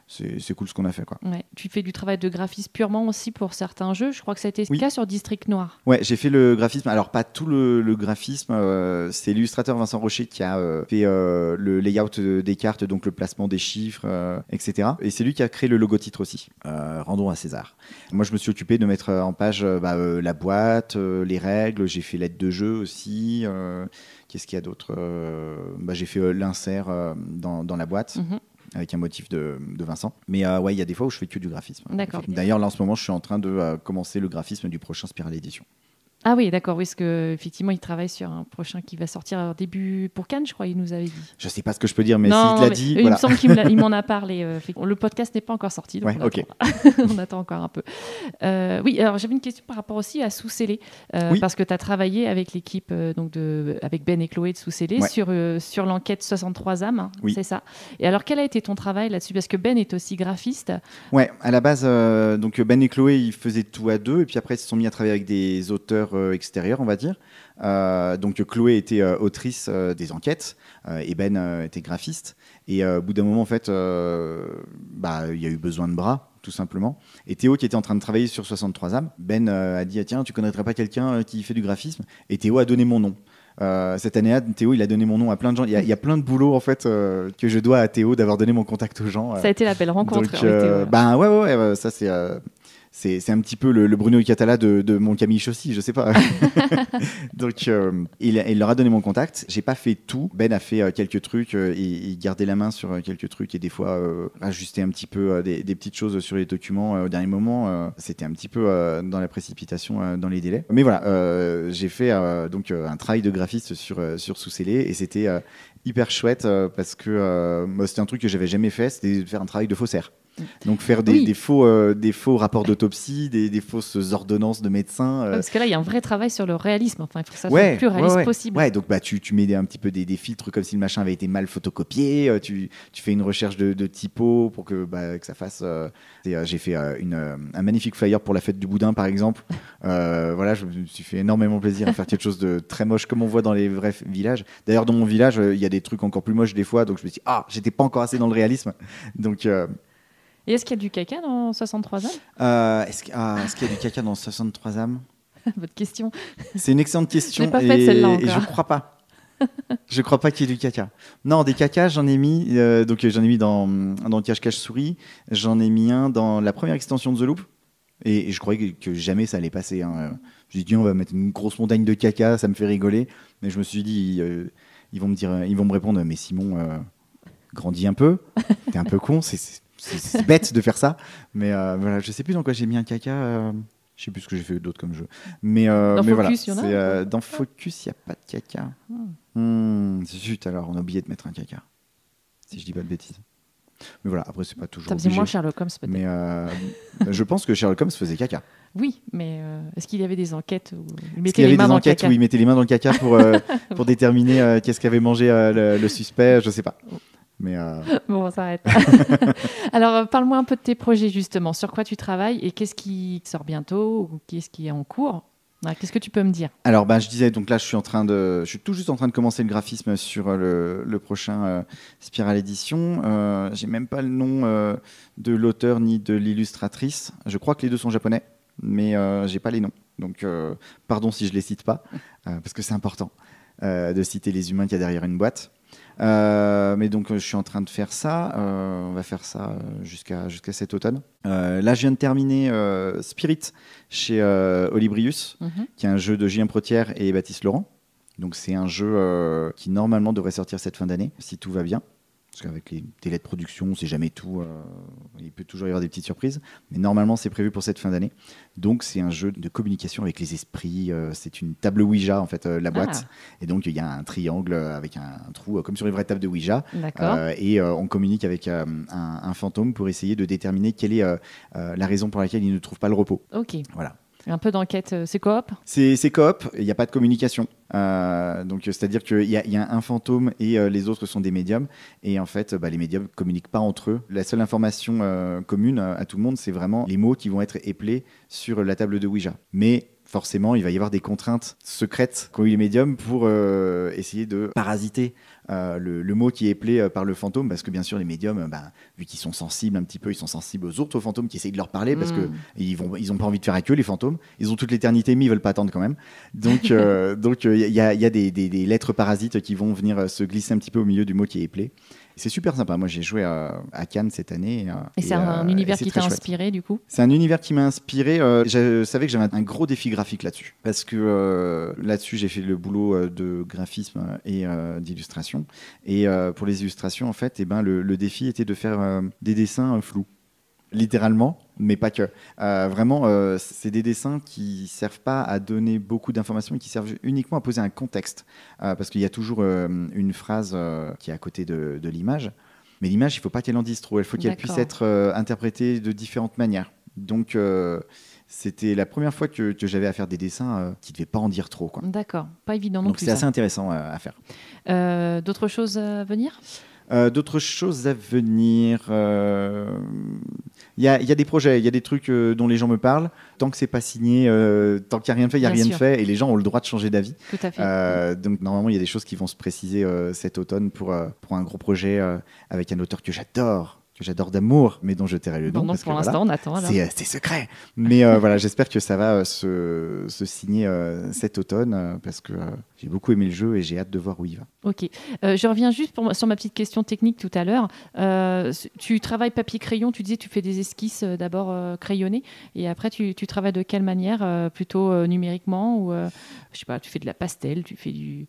c'est cool ce qu'on a fait. Quoi. Tu fais du travail de graphisme purement aussi pour certains jeux. Je crois que ça été le cas sur District Noir. Ouais, j'ai fait le graphisme. Alors, pas tout le, graphisme. Euh, c'est l'illustrateur Vincent Rocher qui a euh, fait euh, le layout des cartes, donc le placement des chiffres, etc. Et c'est lui qui a créé le logo titre aussi. rendons à César. Moi, je me suis occupé de mettre en page bah, la boîte, les règles. J'ai fait l'aide de jeu aussi. Qu'est-ce qu'il y a d'autre bah, J'ai fait l'insert dans, la boîte. Mhm avec un motif de, Vincent. Mais euh, ouais, il y a des fois où je fais que du graphisme. D'ailleurs, là en ce moment, je suis en train de euh, commencer le graphisme du prochain Spiral Edition. Ah oui, d'accord, oui, parce qu'effectivement, il travaille sur un prochain qui va sortir début pour Cannes, je crois, il nous avait dit. Je ne sais pas ce que je peux dire, mais s'il te l'a dit. Il me semble qu'il m'en a, parlé. Euh, le podcast n'est pas encore sorti, donc on, attend. encore un peu. Euh, oui, alors j'avais une question par rapport aussi à sous euh, parce que tu as travaillé avec l'équipe, donc avec Ben et Chloé de sous sur, sur l'enquête 63 âmes, hein, c'est ça. Et alors, quel a été ton travail là-dessus Parce que Ben est aussi graphiste. Ouais, à la base, donc Ben et Chloé, ils faisaient tout à deux, et puis après, ils se sont mis à travailler avec des auteurs euh, extérieur, on va dire. Euh, donc Chloé était euh, autrice des enquêtes, et Ben était graphiste. Et au bout d'un moment, en fait, bah, il y a eu besoin de bras tout simplement. Et Théo, qui était en train de travailler sur 63 âmes, Ben a dit ah, Tiens, tu connaîtrais pas quelqu'un qui fait du graphisme Et Théo a donné mon nom. cette année-là, Théo, il a donné mon nom à plein de gens. Il y a, plein de boulot en fait que je dois à Théo d'avoir donné mon contact aux gens. Ça a été la belle rencontre. Donc, hein, ben, ouais, ouais ça c'est c'est un petit peu le, Bruno Catala de, de, mon Camille Chaussy, je sais pas. Donc, euh, il, il, leur a donné mon contact. J'ai pas fait tout. Ben a fait euh, quelques trucs et euh, il gardait la main sur quelques trucs et des fois ajuster un petit peu des, des, petites choses sur les documents au dernier moment. C'était un petit peu dans la précipitation, dans les délais. Mais voilà, j'ai fait donc un travail de graphiste sur sur sous célé et c'était hyper chouette parce que c'était un truc que j'avais jamais fait, c'était de faire un travail de faussaire. Donc faire des, faux, euh, des faux rapports d'autopsie, des, fausses ordonnances de médecins. Euh. parce que là, il y a un vrai travail sur le réalisme. Enfin, il faut que ça soit le plus réaliste possible. Ouais, donc bah, tu, tu mets un petit peu des, des, filtres comme si le machin avait été mal photocopié. Euh, tu, tu fais une recherche de, de typo pour que, bah, que ça fasse. J'ai fait une, un magnifique flyer pour la fête du boudin, par exemple. voilà, je me suis fait énormément plaisir à faire quelque chose de très moche comme on voit dans les vrais villages. D'ailleurs, dans mon village, il y a des trucs encore plus moches des fois. Donc je me suis dit, ah, j'étais pas encore assez dans le réalisme. Donc. Et est-ce qu'il y a du caca dans 63 âmes euh, ah, Est-ce qu'il y a du caca dans 63 âmes Votre question. C'est une excellente question. Pas fait et, et je crois pas. je ne crois pas qu'il y ait du caca. Non, des cacas, j'en ai mis. Euh, donc euh, j'en ai mis dans dans Cache Cache Souris. J'en ai mis un dans la première extension de The Loop. Et, je croyais que, jamais ça allait passer. Hein. me J'ai dit on va mettre une grosse montagne de caca, ça me fait rigoler. Mais je me suis dit ils vont me dire, ils vont me répondre mais Simon. grandit grandis un peu, t'es un peu con, c'est c'est bête de faire ça. Mais euh, voilà, je sais plus dans quoi j'ai mis un caca. Je euh, je sais plus ce que j'ai fait d'autre comme jeu. Mais, euh, dans mais Focus, voilà. Y en a dans ah. Focus, il n'y a pas de caca. Hmm. hmm alors on a oublié de mettre un caca. Si je dis pas de bêtises. Mais voilà, après, c'est pas toujours. Ça faisait obligé. moins Sherlock Holmes, peut-être. Mais je pense que Sherlock Holmes faisait caca. Oui, mais est-ce qu'il y avait des enquêtes où il mettait les mains dans le caca où il les mains dans le caca pour, pour déterminer qu'est-ce qu'avait mangé le, le, suspect Je ne sais pas. Oh. Euh, bon, on s'arrête. Alors, euh, parle-moi un peu de tes projets, justement. Sur quoi tu travailles et qu'est-ce qui sort bientôt ou qu'est-ce qui est en cours Qu'est-ce que tu peux me dire Alors, ben, je disais, donc là, je suis en train de, je suis tout juste en train de commencer le graphisme sur euh, le, prochain Spiral Edition. Euh, J'ai même pas le nom de l'auteur ni de l'illustratrice. Je crois que les deux sont japonais, mais j'ai pas les noms. Donc, pardon si je les cite pas, parce que c'est important de citer les humains qu'il y a derrière une boîte. Euh, mais donc, euh, je suis en train de faire ça. Euh, on va faire ça jusqu'à jusqu'à cet automne. là, je viens de terminer Spirit chez Olibrius, mhm. qui est un jeu de Julien Protière et Baptiste Laurent. Donc, c'est un jeu qui normalement devrait sortir cette fin d'année, si tout va bien. Parce qu'avec les délais de production, c'est jamais tout. Euh, il peut toujours y avoir des petites surprises. Mais normalement, c'est prévu pour cette fin d'année. Donc, c'est un jeu de communication avec les esprits. Euh, c'est une table Ouija, en fait, euh, la boîte. Ah. Et donc, il y a un triangle avec un, trou, comme sur une vraie table de Ouija. et on communique avec un, un, fantôme pour essayer de déterminer quelle est la raison pour laquelle il ne trouve pas le repos. OK. Voilà. Un peu d'enquête, euh, c'est coop C'est coop, il n'y a pas de communication. Euh, donc euh, c'est-à-dire qu'il y, a un fantôme et les autres sont des médiums et en fait bah, les médiums communiquent pas entre eux. La seule information commune à tout le monde c'est vraiment les mots qui vont être éplés sur la table de Ouija. Mais forcément, il va y avoir des contraintes secrètes qu'ont eu les médiums pour euh, essayer de parasiter euh, le, mot qui est plaît euh, par le fantôme, parce que bien sûr, les médiums, ben, vu qu'ils sont sensibles un petit peu, ils sont sensibles aux autres fantômes qui essayent de leur parler, parce qu'ils hmm. ils n'ont ils pas envie de faire avec eux, les fantômes. Ils ont toute l'éternité, mais ils veulent pas attendre quand même. Donc, il y a, y a des, lettres parasites qui vont venir se glisser un petit peu au milieu du mot qui est plaît. C'est super sympa. Moi, j'ai joué à, Cannes cette année. Et, euh, c'est un, euh, univers qui t'a inspiré, du coup C'est un univers qui m'a inspiré. Euh, je savais que j'avais un gros défi graphique là-dessus. Parce que là-dessus, j'ai fait le boulot de graphisme et d'illustration. Et pour les illustrations, en fait, eh ben, le, le, défi était de faire des dessins flous littéralement, mais pas que. Euh, vraiment, euh, c'est des dessins qui servent pas à donner beaucoup d'informations, mais qui servent uniquement à poser un contexte. Euh, parce qu'il y a toujours une phrase qui est à côté de, l'image. Mais l'image, il faut pas qu'elle en dise trop. Il faut qu'elle puisse être interprétée de différentes manières. Donc, c'était la première fois que, j'avais à faire des dessins qui ne devaient pas en dire trop. D'accord, pas évident Donc c'est assez intéressant à faire. D'autres choses à venir euh, d'autres choses à venir. Euh, il y, a, des projets, il y a des trucs euh, dont les gens me parlent. Tant que c'est pas signé, tant qu'il n'y a rien fait, il n'y a rien fait. Et les gens ont le droit de changer d'avis. donc normalement, il y a des choses qui vont se préciser cet automne pour, pour un gros projet avec un auteur que j'adore, que j'adore d'amour, mais dont je tairai le nom. Non, parce pour l'instant, on attend. Euh, c'est secret. Mais euh, voilà, j'espère que ça va euh, se, signer cet automne, parce que j'ai beaucoup aimé le jeu et j'ai hâte de voir où il va. Ok. je reviens juste pour, sur ma petite question technique tout à l'heure. tu travailles papier-crayon, tu disais tu fais des esquisses d'abord crayonnées, et après tu, travailles de quelle manière Plutôt numériquement ou, je sais pas, tu fais de la pastel, tu fais du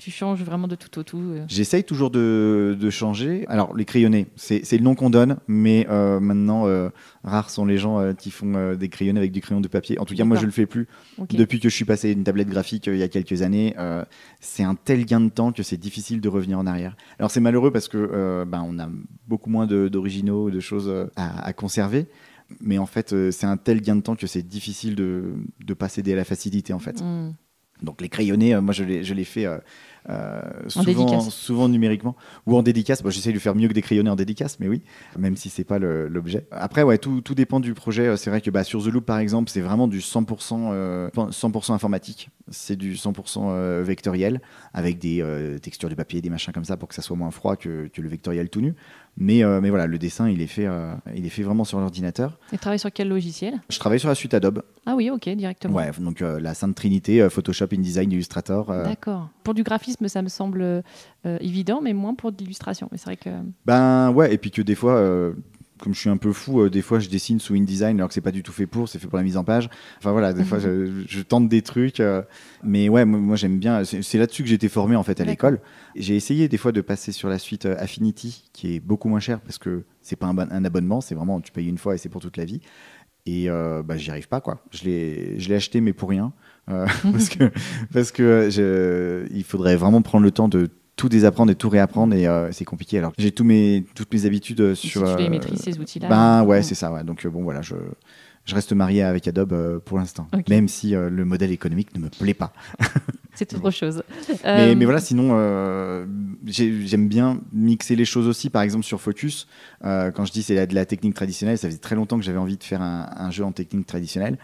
tu changes vraiment de tout au tout euh. J'essaye toujours de, changer. Alors, les crayonnés, c'est le nom qu'on donne, mais euh, maintenant, euh, rares sont les gens qui font des crayonnés avec du crayon de papier. En tout cas, moi, je le fais plus. Depuis que je suis passé une tablette graphique il y a quelques années, c'est un tel gain de temps que c'est difficile de revenir en arrière. Alors, c'est malheureux parce que ben on a beaucoup moins d'originaux, de, choses à, conserver mais en fait, c'est un tel gain de temps que c'est difficile de, pas céder à la facilité, en fait. Hmm. Donc les crayonnés, euh, moi je les, fais euh, euh, souvent, numériquement ou en dédicace. Bon, J'essaie de faire mieux que des crayonnés en dédicace, mais oui, même si c'est pas l'objet. Après, ouais, tout, dépend du projet. C'est vrai que bah, sur The Loop, par exemple, c'est vraiment du 100%, 100 informatique. C'est du 100% vectoriel avec des textures de papier, et des machins comme ça pour que ça soit moins froid que, que le vectoriel tout nu. Euh, mais, voilà, le dessin, il est fait, euh, il est fait vraiment sur l'ordinateur. Et tu travailles sur quel logiciel Je travaille sur la suite Adobe. Ah oui, ok, directement. Ouais, donc euh, la Sainte Trinité, Photoshop, InDesign, Illustrator. D'accord. Pour du graphisme, ça me semble évident, mais moins pour de l'illustration. Mais c'est vrai que. Ben ouais, et puis que des fois, comme je suis un peu fou, euh, des fois je dessine sous InDesign alors que c'est pas du tout fait pour, c'est fait pour la mise en page. Enfin voilà, des fois mhm. je, tente des trucs. Euh. mais ouais, moi, j'aime bien. C'est là-dessus que j'ai été formé en fait à l'école. J'ai essayé des fois de passer sur la suite euh, Affinity qui est beaucoup moins chère parce que c'est pas un, un abonnement, c'est vraiment tu payes une fois et c'est pour toute la vie. Et bah, j'y arrive pas quoi. Je l'ai acheté mais pour rien. parce que, parce que il faudrait vraiment prendre le temps de tout désapprendre et tout réapprendre et euh, c'est compliqué. Alors j'ai tous mes, toutes mes habitudes euh, sur. tu euh, ces outils-là. Ben hein. ouais, c'est ça. Ouais. Donc bon voilà, je, je reste marié avec Adobe pour l'instant, même si le modèle économique ne me plaît pas. c'est autre chose. Mais, voilà, sinon, j'aime bien mixer les choses aussi. Par exemple, sur Focus, quand je dis c'est de la technique traditionnelle, ça faisait très longtemps que j'avais envie de faire un, un, jeu en technique traditionnelle.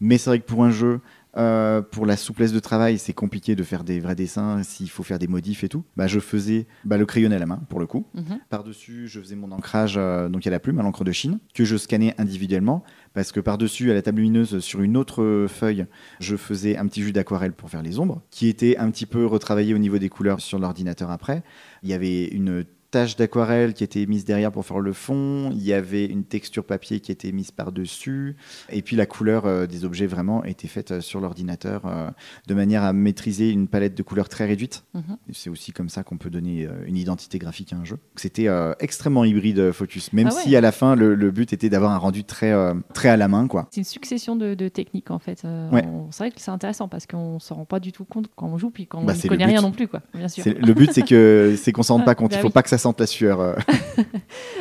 Mais c'est vrai que pour un jeu euh, pour la souplesse de travail, c'est compliqué de faire des vrais dessins s'il faut faire des modifs et tout. Bah, je faisais bah, le crayon à la main, pour le coup. Mhm. Par-dessus, je faisais mon ancrage, euh, il y a la plume, à l'encre de Chine, que je scannais individuellement, parce que par-dessus, à la table lumineuse, sur une autre feuille, je faisais un petit jus d'aquarelle pour faire les ombres, qui était un petit peu retravaillé au niveau des couleurs sur l'ordinateur après. Il y avait une tache d'aquarelle qui était mise derrière pour faire le fond, il y avait une texture papier qui était mise par-dessus, et puis la couleur euh, des objets vraiment était faite euh, sur l'ordinateur euh, de manière à maîtriser une palette de couleurs très réduite. Mhm. C'est aussi comme ça qu'on peut donner une identité graphique à un jeu. C'était extrêmement hybride Focus, même ah si à la fin le, but était d'avoir un rendu très, très à la main. C'est une succession de, techniques en fait. C'est vrai que c'est intéressant parce qu'on ne s'en rend pas du tout compte quand on joue, puis quand bah, on ne connaît rien non plus. Quoi, bien sûr. Le but c'est qu'on ne s'en rende pas ah, compte, il ne bah faut pas que ça la sueur. Euh.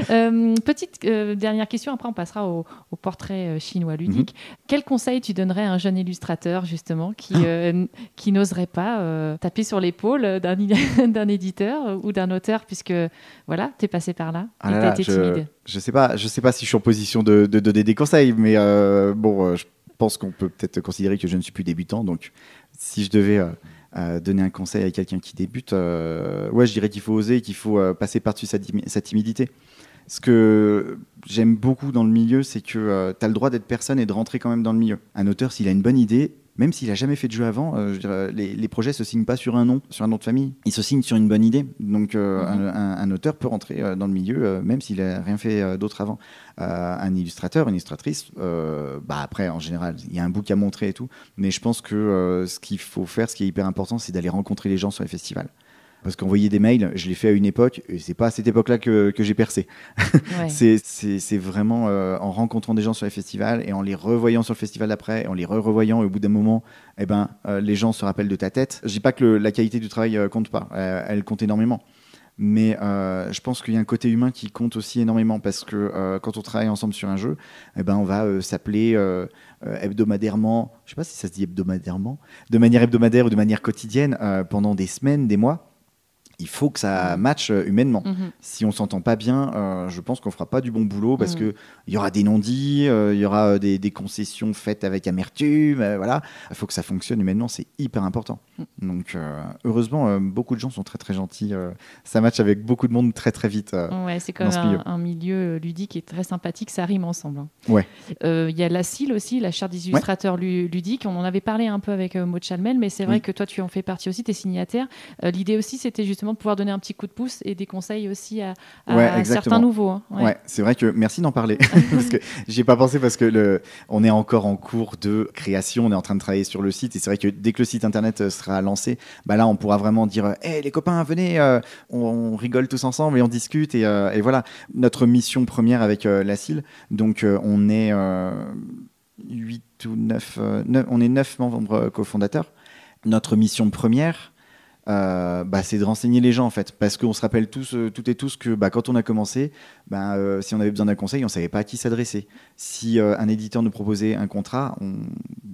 Euh, petite euh, dernière question, après on passera au, portrait chinois ludique. Mhm. Quel conseil tu donnerais à un jeune illustrateur justement qui, ah. qui n'oserait pas taper sur l'épaule d'un éditeur ou d'un auteur puisque voilà, tu es passé par là ah je, ne sais pas, je sais pas si je suis en position de, de donner des conseils, mais bon, je pense qu'on peut peut-être considérer que je ne suis plus débutant, donc si je devais donner un conseil à quelqu'un qui débute, euh, ouais, je dirais qu'il faut oser, et qu'il faut euh, passer par-dessus sa, sa, timidité. Ce que j'aime beaucoup dans le milieu, c'est que euh, tu as le droit d'être personne et de rentrer quand même dans le milieu. Un auteur, s'il a une bonne idée, même s'il a jamais fait de jeu avant, euh, euh, les, projets projets se signent pas sur un nom, sur un nom de famille. Ils se signent sur une bonne idée. Donc, euh, mm-hmm. un, auteur peut rentrer dans le milieu, même s'il n'a rien fait d'autre avant. un illustrateur, une illustratrice, bah après, en général, il y a un bouc à montrer et tout. Mais je pense que ce qu'il faut faire, ce qui est hyper important, c'est d'aller rencontrer les gens sur les festivals. Parce qu'envoyer des mails, je l'ai fait à une époque, et c'est pas à cette époque-là que, j'ai percé. c'est vraiment euh, en rencontrant des gens sur les festivals et en les revoyant sur le festival d'après, en les re-revoyant, au bout d'un moment, eh ben, euh, les gens se rappellent de ta tête. Je dis pas que la qualité du travail euh, compte pas, elle compte énormément. Mais je pense qu'il y a un côté humain qui compte aussi énormément parce que quand on travaille ensemble sur un jeu, eh ben, on va s'appeler hebdomadairement, je sais pas si ça se dit hebdomadairement, de manière hebdomadaire ou de manière quotidienne pendant des semaines, des mois il faut que ça matche euh, humainement. Mhm. Si on s'entend pas bien, euh, je pense qu'on fera pas du bon boulot parce qu'il mhm. que il y aura des non-dits, euh, il y aura des, concessions faites avec amertume, voilà. Il faut que ça fonctionne humainement, c'est hyper important. Mm. Donc heureusement, beaucoup de gens sont très très gentils. ça matche avec beaucoup de monde très très vite. c'est comme ce Un, milieu ludique et très sympathique, ça rime ensemble. Hein. Ouais. Il y a la CIL aussi, la charte des illustrateurs ludiques. On en avait parlé un peu avec Maud Chalmel, mais c'est vrai que toi tu en fais partie aussi, tu es signataire. L'idée aussi, c'était justement de pouvoir donner un petit coup de pouce et des conseils aussi à, certains nouveaux. Hein. c'est vrai que merci d'en parler parce que j'ai pas pensé parce que on est encore en cours de création, on est en train de travailler sur le site et c'est vrai que dès que le site internet euh, sera lancé, bah là on pourra vraiment dire hé euh, les copains venez, euh, on, rigole tous ensemble et on discute et, voilà notre mission première avec la CIL. Donc on est 8 ou 9, 9, on est 9 membres cofondateurs. Notre mission première, euh, bah, c'est de renseigner les gens en fait. Parce qu'on se rappelle tous, tout euh, toutes et tous que bah, quand on a commencé, bah, euh, si on avait besoin d'un conseil, on ne savait pas à qui s'adresser. Si un éditeur nous proposait un contrat, on,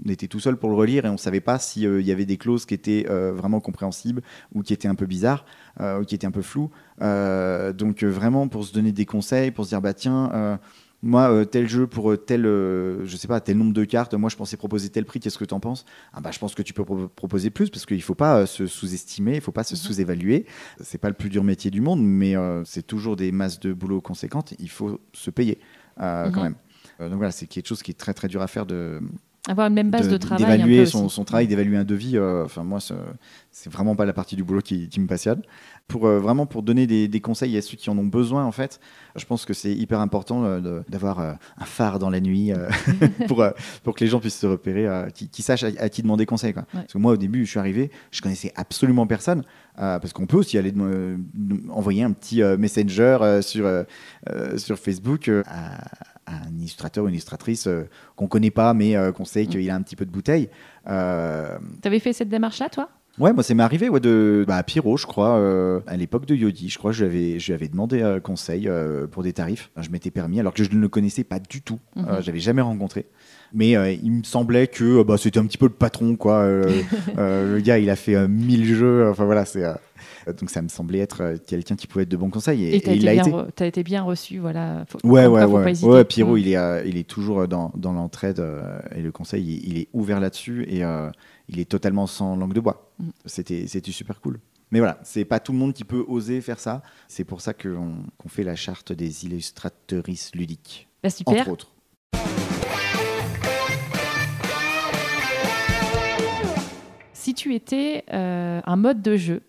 était tout seul pour le relire et on ne savait pas s'il y avait des clauses qui étaient vraiment compréhensibles ou qui étaient un peu bizarres ou qui étaient un peu floues. donc vraiment pour se donner des conseils, pour se dire bah tiens moi, euh, tel jeu pour euh, tel, euh, je sais pas, tel nombre de cartes, moi je pensais proposer tel prix, qu'est-ce que tu en penses ah bah, Je pense que tu peux proposer plus parce qu'il ne faut pas se sous-estimer, il ne faut pas se sous-évaluer. C'est pas le plus dur métier du monde, mais c'est toujours des masses de boulot conséquentes, il faut se payer quand mhm. même. donc voilà, c'est quelque chose qui est très très dur à faire de. Avoir la même base de, travail. D'évaluer son, travail, d'évaluer un devis. Enfin, moi, c'est vraiment pas la partie du boulot qui, qui me passionne pour euh, vraiment pour donner des, conseils à ceux qui en ont besoin en fait. Je pense que c'est hyper important euh, d'avoir euh, un phare dans la nuit pour, pour que les gens puissent se repérer, qui, qui, sachent à, qui demander conseil. Parce que moi au début je suis arrivé, je connaissais absolument personne. parce qu'on peut aussi aller envoyer un petit messenger sur, sur Facebook à, un illustrateur ou une illustratrice qu'on connaît pas mais qu'on sait mm. qu'il a un petit peu de bouteille. Tu avais fait cette démarche-là, toi Ouais, moi, c'est m'est arrivé de, bah, à Pyro, je crois, euh, à l'époque de Yodi, je crois, je lui avais, demandé euh, conseil euh, pour des tarifs. Je m'étais permis, alors que je ne le connaissais pas du tout. Je mhm. J'avais jamais rencontré. Mais il me semblait que bah, c'était un petit peu le patron, quoi. le gars, il a fait 1000 jeux. Enfin, voilà, c'est. Donc ça me semblait être quelqu'un qui pouvait être de bons conseils. Et, il a été. Tu as été bien reçu, voilà. ouais, ouais, ouais. ouais. Pierrot, mm. il, est, il est toujours dans, dans l'entraide et le conseil, il, est ouvert là-dessus. Et il est totalement sans langue de bois. Mm. C'était, super cool. Mais voilà, c'est pas tout le monde qui peut oser faire ça. C'est pour ça qu'on, fait la charte des illustratrices ludiques. Bah, entre autres. Si tu étais euh, un mode de jeu,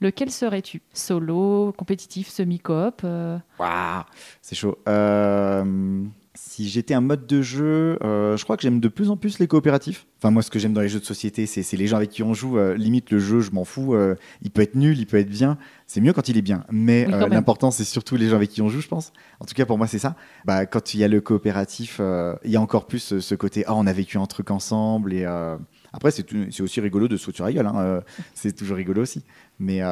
lequel serais-tu Solo, compétitif, semi-coop euh Waouh, C'est chaud. Euh, si j'étais un mode de jeu, euh, je crois que j'aime de plus en plus les coopératifs. Enfin, moi, ce que j'aime dans les jeux de société, c'est les gens avec qui on joue. Euh, limite, le jeu, je m'en fous. Euh, il peut être nul, il peut être bien. C'est mieux quand il est bien. Mais l'important, c'est surtout les gens avec qui on joue, je pense. En tout cas, pour moi, c'est ça. Bah, quand il y a le coopératif, il y a encore plus ce côté Ah, on a vécu un truc ensemble. Et après, c'est aussi rigolo de se foutre sur la gueule. Hein, c'est toujours rigolo aussi. Mais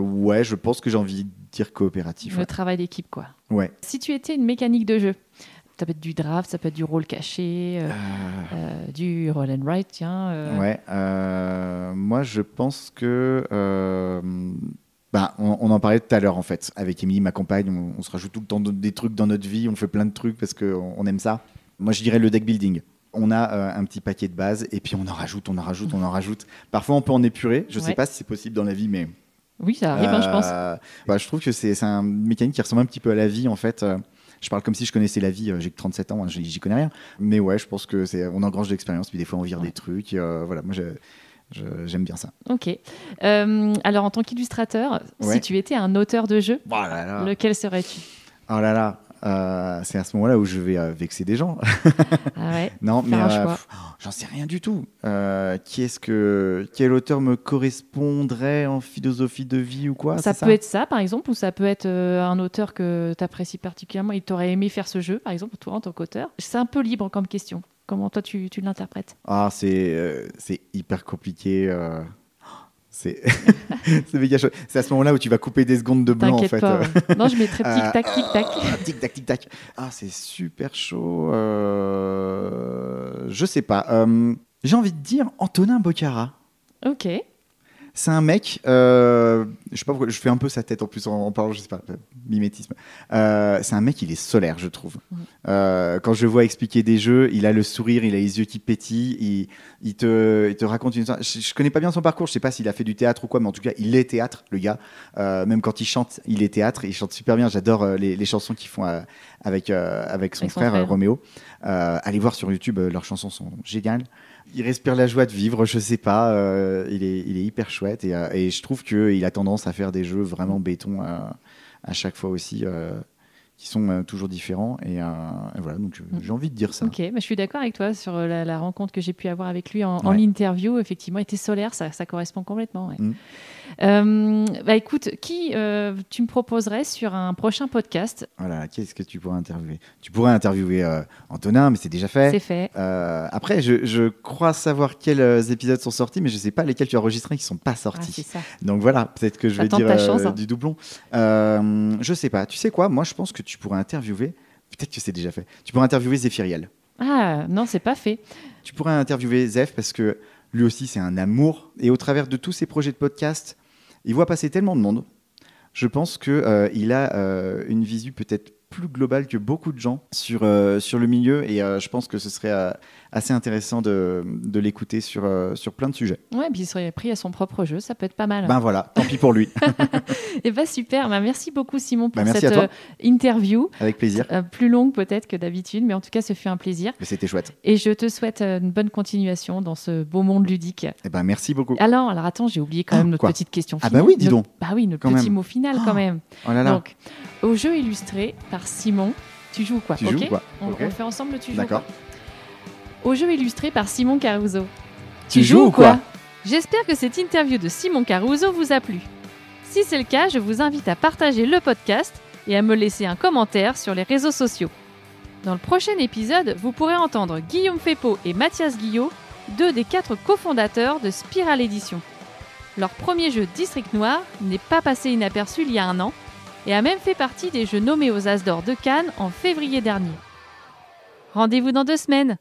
ouais, je pense que j'ai envie de dire coopératif. Le travail d'équipe, quoi. Ouais. Si tu étais une mécanique de jeu, ça peut être du draft, ça peut être du rôle caché, euh, euh. Euh, du roll and write, tiens. Ouais, moi je pense que. Bah, on, en parlait tout à l'heure en fait. Avec Émilie, ma compagne, on, se rajoute tout le temps des trucs dans notre vie, on fait plein de trucs parce qu'on on aime ça. Moi je dirais le deck building on a un petit paquet de base et puis on en rajoute, on en rajoute, on en rajoute. Parfois, on peut en épurer. Je ne sais pas si c'est possible dans la vie, mais. Oui, ça arrive, hein, je pense. Bah, je trouve que c'est un mécanique qui ressemble un petit peu à la vie, en fait je parle comme si je connaissais la vie, euh, j'ai que 37 ans, hein, j'y connais rien. Mais ouais, je pense que c'est on engrange de l'expérience, puis des fois on vire des trucs. Euh, voilà, moi J'aime bien ça. Ok. Euh, alors, en tant qu'illustrateur, si tu étais un auteur de jeu, lequel serais-tu Oh là là, euh, c'est à ce moment-là où je vais euh, vexer des gens. ah ouais, non, mais euh, oh, j'en sais rien du tout. qui est-ce que quel auteur me correspondrait en philosophie de vie ou quoi Ça peut être ça, par exemple, ou ça peut être un auteur que tu apprécies particulièrement il t'aurait aimé faire ce jeu, par exemple, toi en tant qu'auteur. C'est un peu libre comme question. Comment toi tu, tu l'interprètes Ah, c'est c'est hyper compliqué. C'est méga chaud. C'est à ce moment-là où tu vas couper des secondes de blanc, en fait. non, je mettrais tic-tac, euh, tic-tac. tic-tac, tic-tac. Ah, c'est super chaud. Euh... Je sais pas. Euh, j'ai envie de dire Antonin Bocara. Ok. C'est un mec, euh, je sais pas pourquoi, je fais un peu sa tête en plus en, parlant, je sais pas, euh, mimétisme. Euh, c'est un mec, il est solaire, je trouve. quand je vois expliquer des jeux, il a le sourire, il a les yeux qui pétillent, il, il, te, te, raconte une histoire. Je, ne connais pas bien son parcours, je sais pas s'il a fait du théâtre ou quoi, mais en tout cas, il est théâtre, le gars. même quand il chante, il est théâtre, il chante super bien. J'adore les, chansons qu'ils font avec, avec, son frère, frère. Roméo. allez voir sur YouTube, leurs chansons sont géniales il respire la joie de vivre, je sais pas. Euh, il, est, il, est, hyper chouette et, euh, je trouve qu'il a tendance à faire des jeux vraiment béton euh, à, chaque fois aussi. qui sont toujours différents. Et, voilà, donc mm. j'ai envie de dire ça. Ok, je suis d'accord avec toi sur la, rencontre que j'ai pu avoir avec lui en, interview. Effectivement, il était solaire, ça, correspond complètement. Ouais. Mm. Euh, bah écoute, qui euh, tu me proposerais sur un prochain podcast Voilà, qu'est-ce que tu pourrais interviewer Tu pourrais interviewer euh, Antonin, mais c'est déjà fait. C'est fait. après, je, crois savoir quels épisodes sont sortis, mais je ne sais pas lesquels tu as enregistrés qui ne sont pas ah, sortis. Ah, ça. Donc voilà, peut-être que je vais dire chance, hein. du doublon. je ne sais pas. Tu sais quoi Moi, je pense que tu pourrais interviewer. Peut-être que c'est déjà fait. Tu pourrais interviewer Zéphiriel. Ah non, c'est pas fait. Tu pourrais interviewer Zeph parce que lui aussi, c'est un amour. Et au travers de tous ses projets de podcast, il voit passer tellement de monde. Je pense qu'il euh, a euh, une visu peut-être plus globale que beaucoup de gens sur, euh, sur le milieu. Et je pense que ce serait assez intéressant de, l'écouter sur, euh, sur plein de sujets. Ouais, puis il serait pris à son propre jeu, ça peut être pas mal. Ben voilà, tant pis pour lui. et eh ben super, ben merci beaucoup Simon pour ben, cette euh, interview. Avec plaisir. Euh, plus longue peut-être que d'habitude, mais en tout cas ce fut un plaisir. C'était chouette. Et je te souhaite une bonne continuation dans ce beau monde ludique. Et eh ben merci beaucoup. Alors, alors attends, j'ai oublié quand même ah, notre petite question finale. Ah bah oui, dis donc. bah oui, notre petit mot final quand oh, même. Oh là Donc, au jeu illustré par Simon. Tu joues quoi Tu joues quoi on, le fait ensemble, tu joues D'accord au jeu illustré par Simon Caruso. Tu, joues, ou quoi J'espère que cette interview de Simon Caruso vous a plu. Si c'est le cas, je vous invite à partager le podcast et à me laisser un commentaire sur les réseaux sociaux. Dans le prochain épisode, vous pourrez entendre Guillaume Fepo et Mathias Guillot, deux des quatre cofondateurs de Spiral Edition. Leur premier jeu District Noir n'est pas passé inaperçu il y a un an et a même fait partie des jeux nommés aux As d'Or de Cannes en février dernier. Rendez-vous dans deux semaines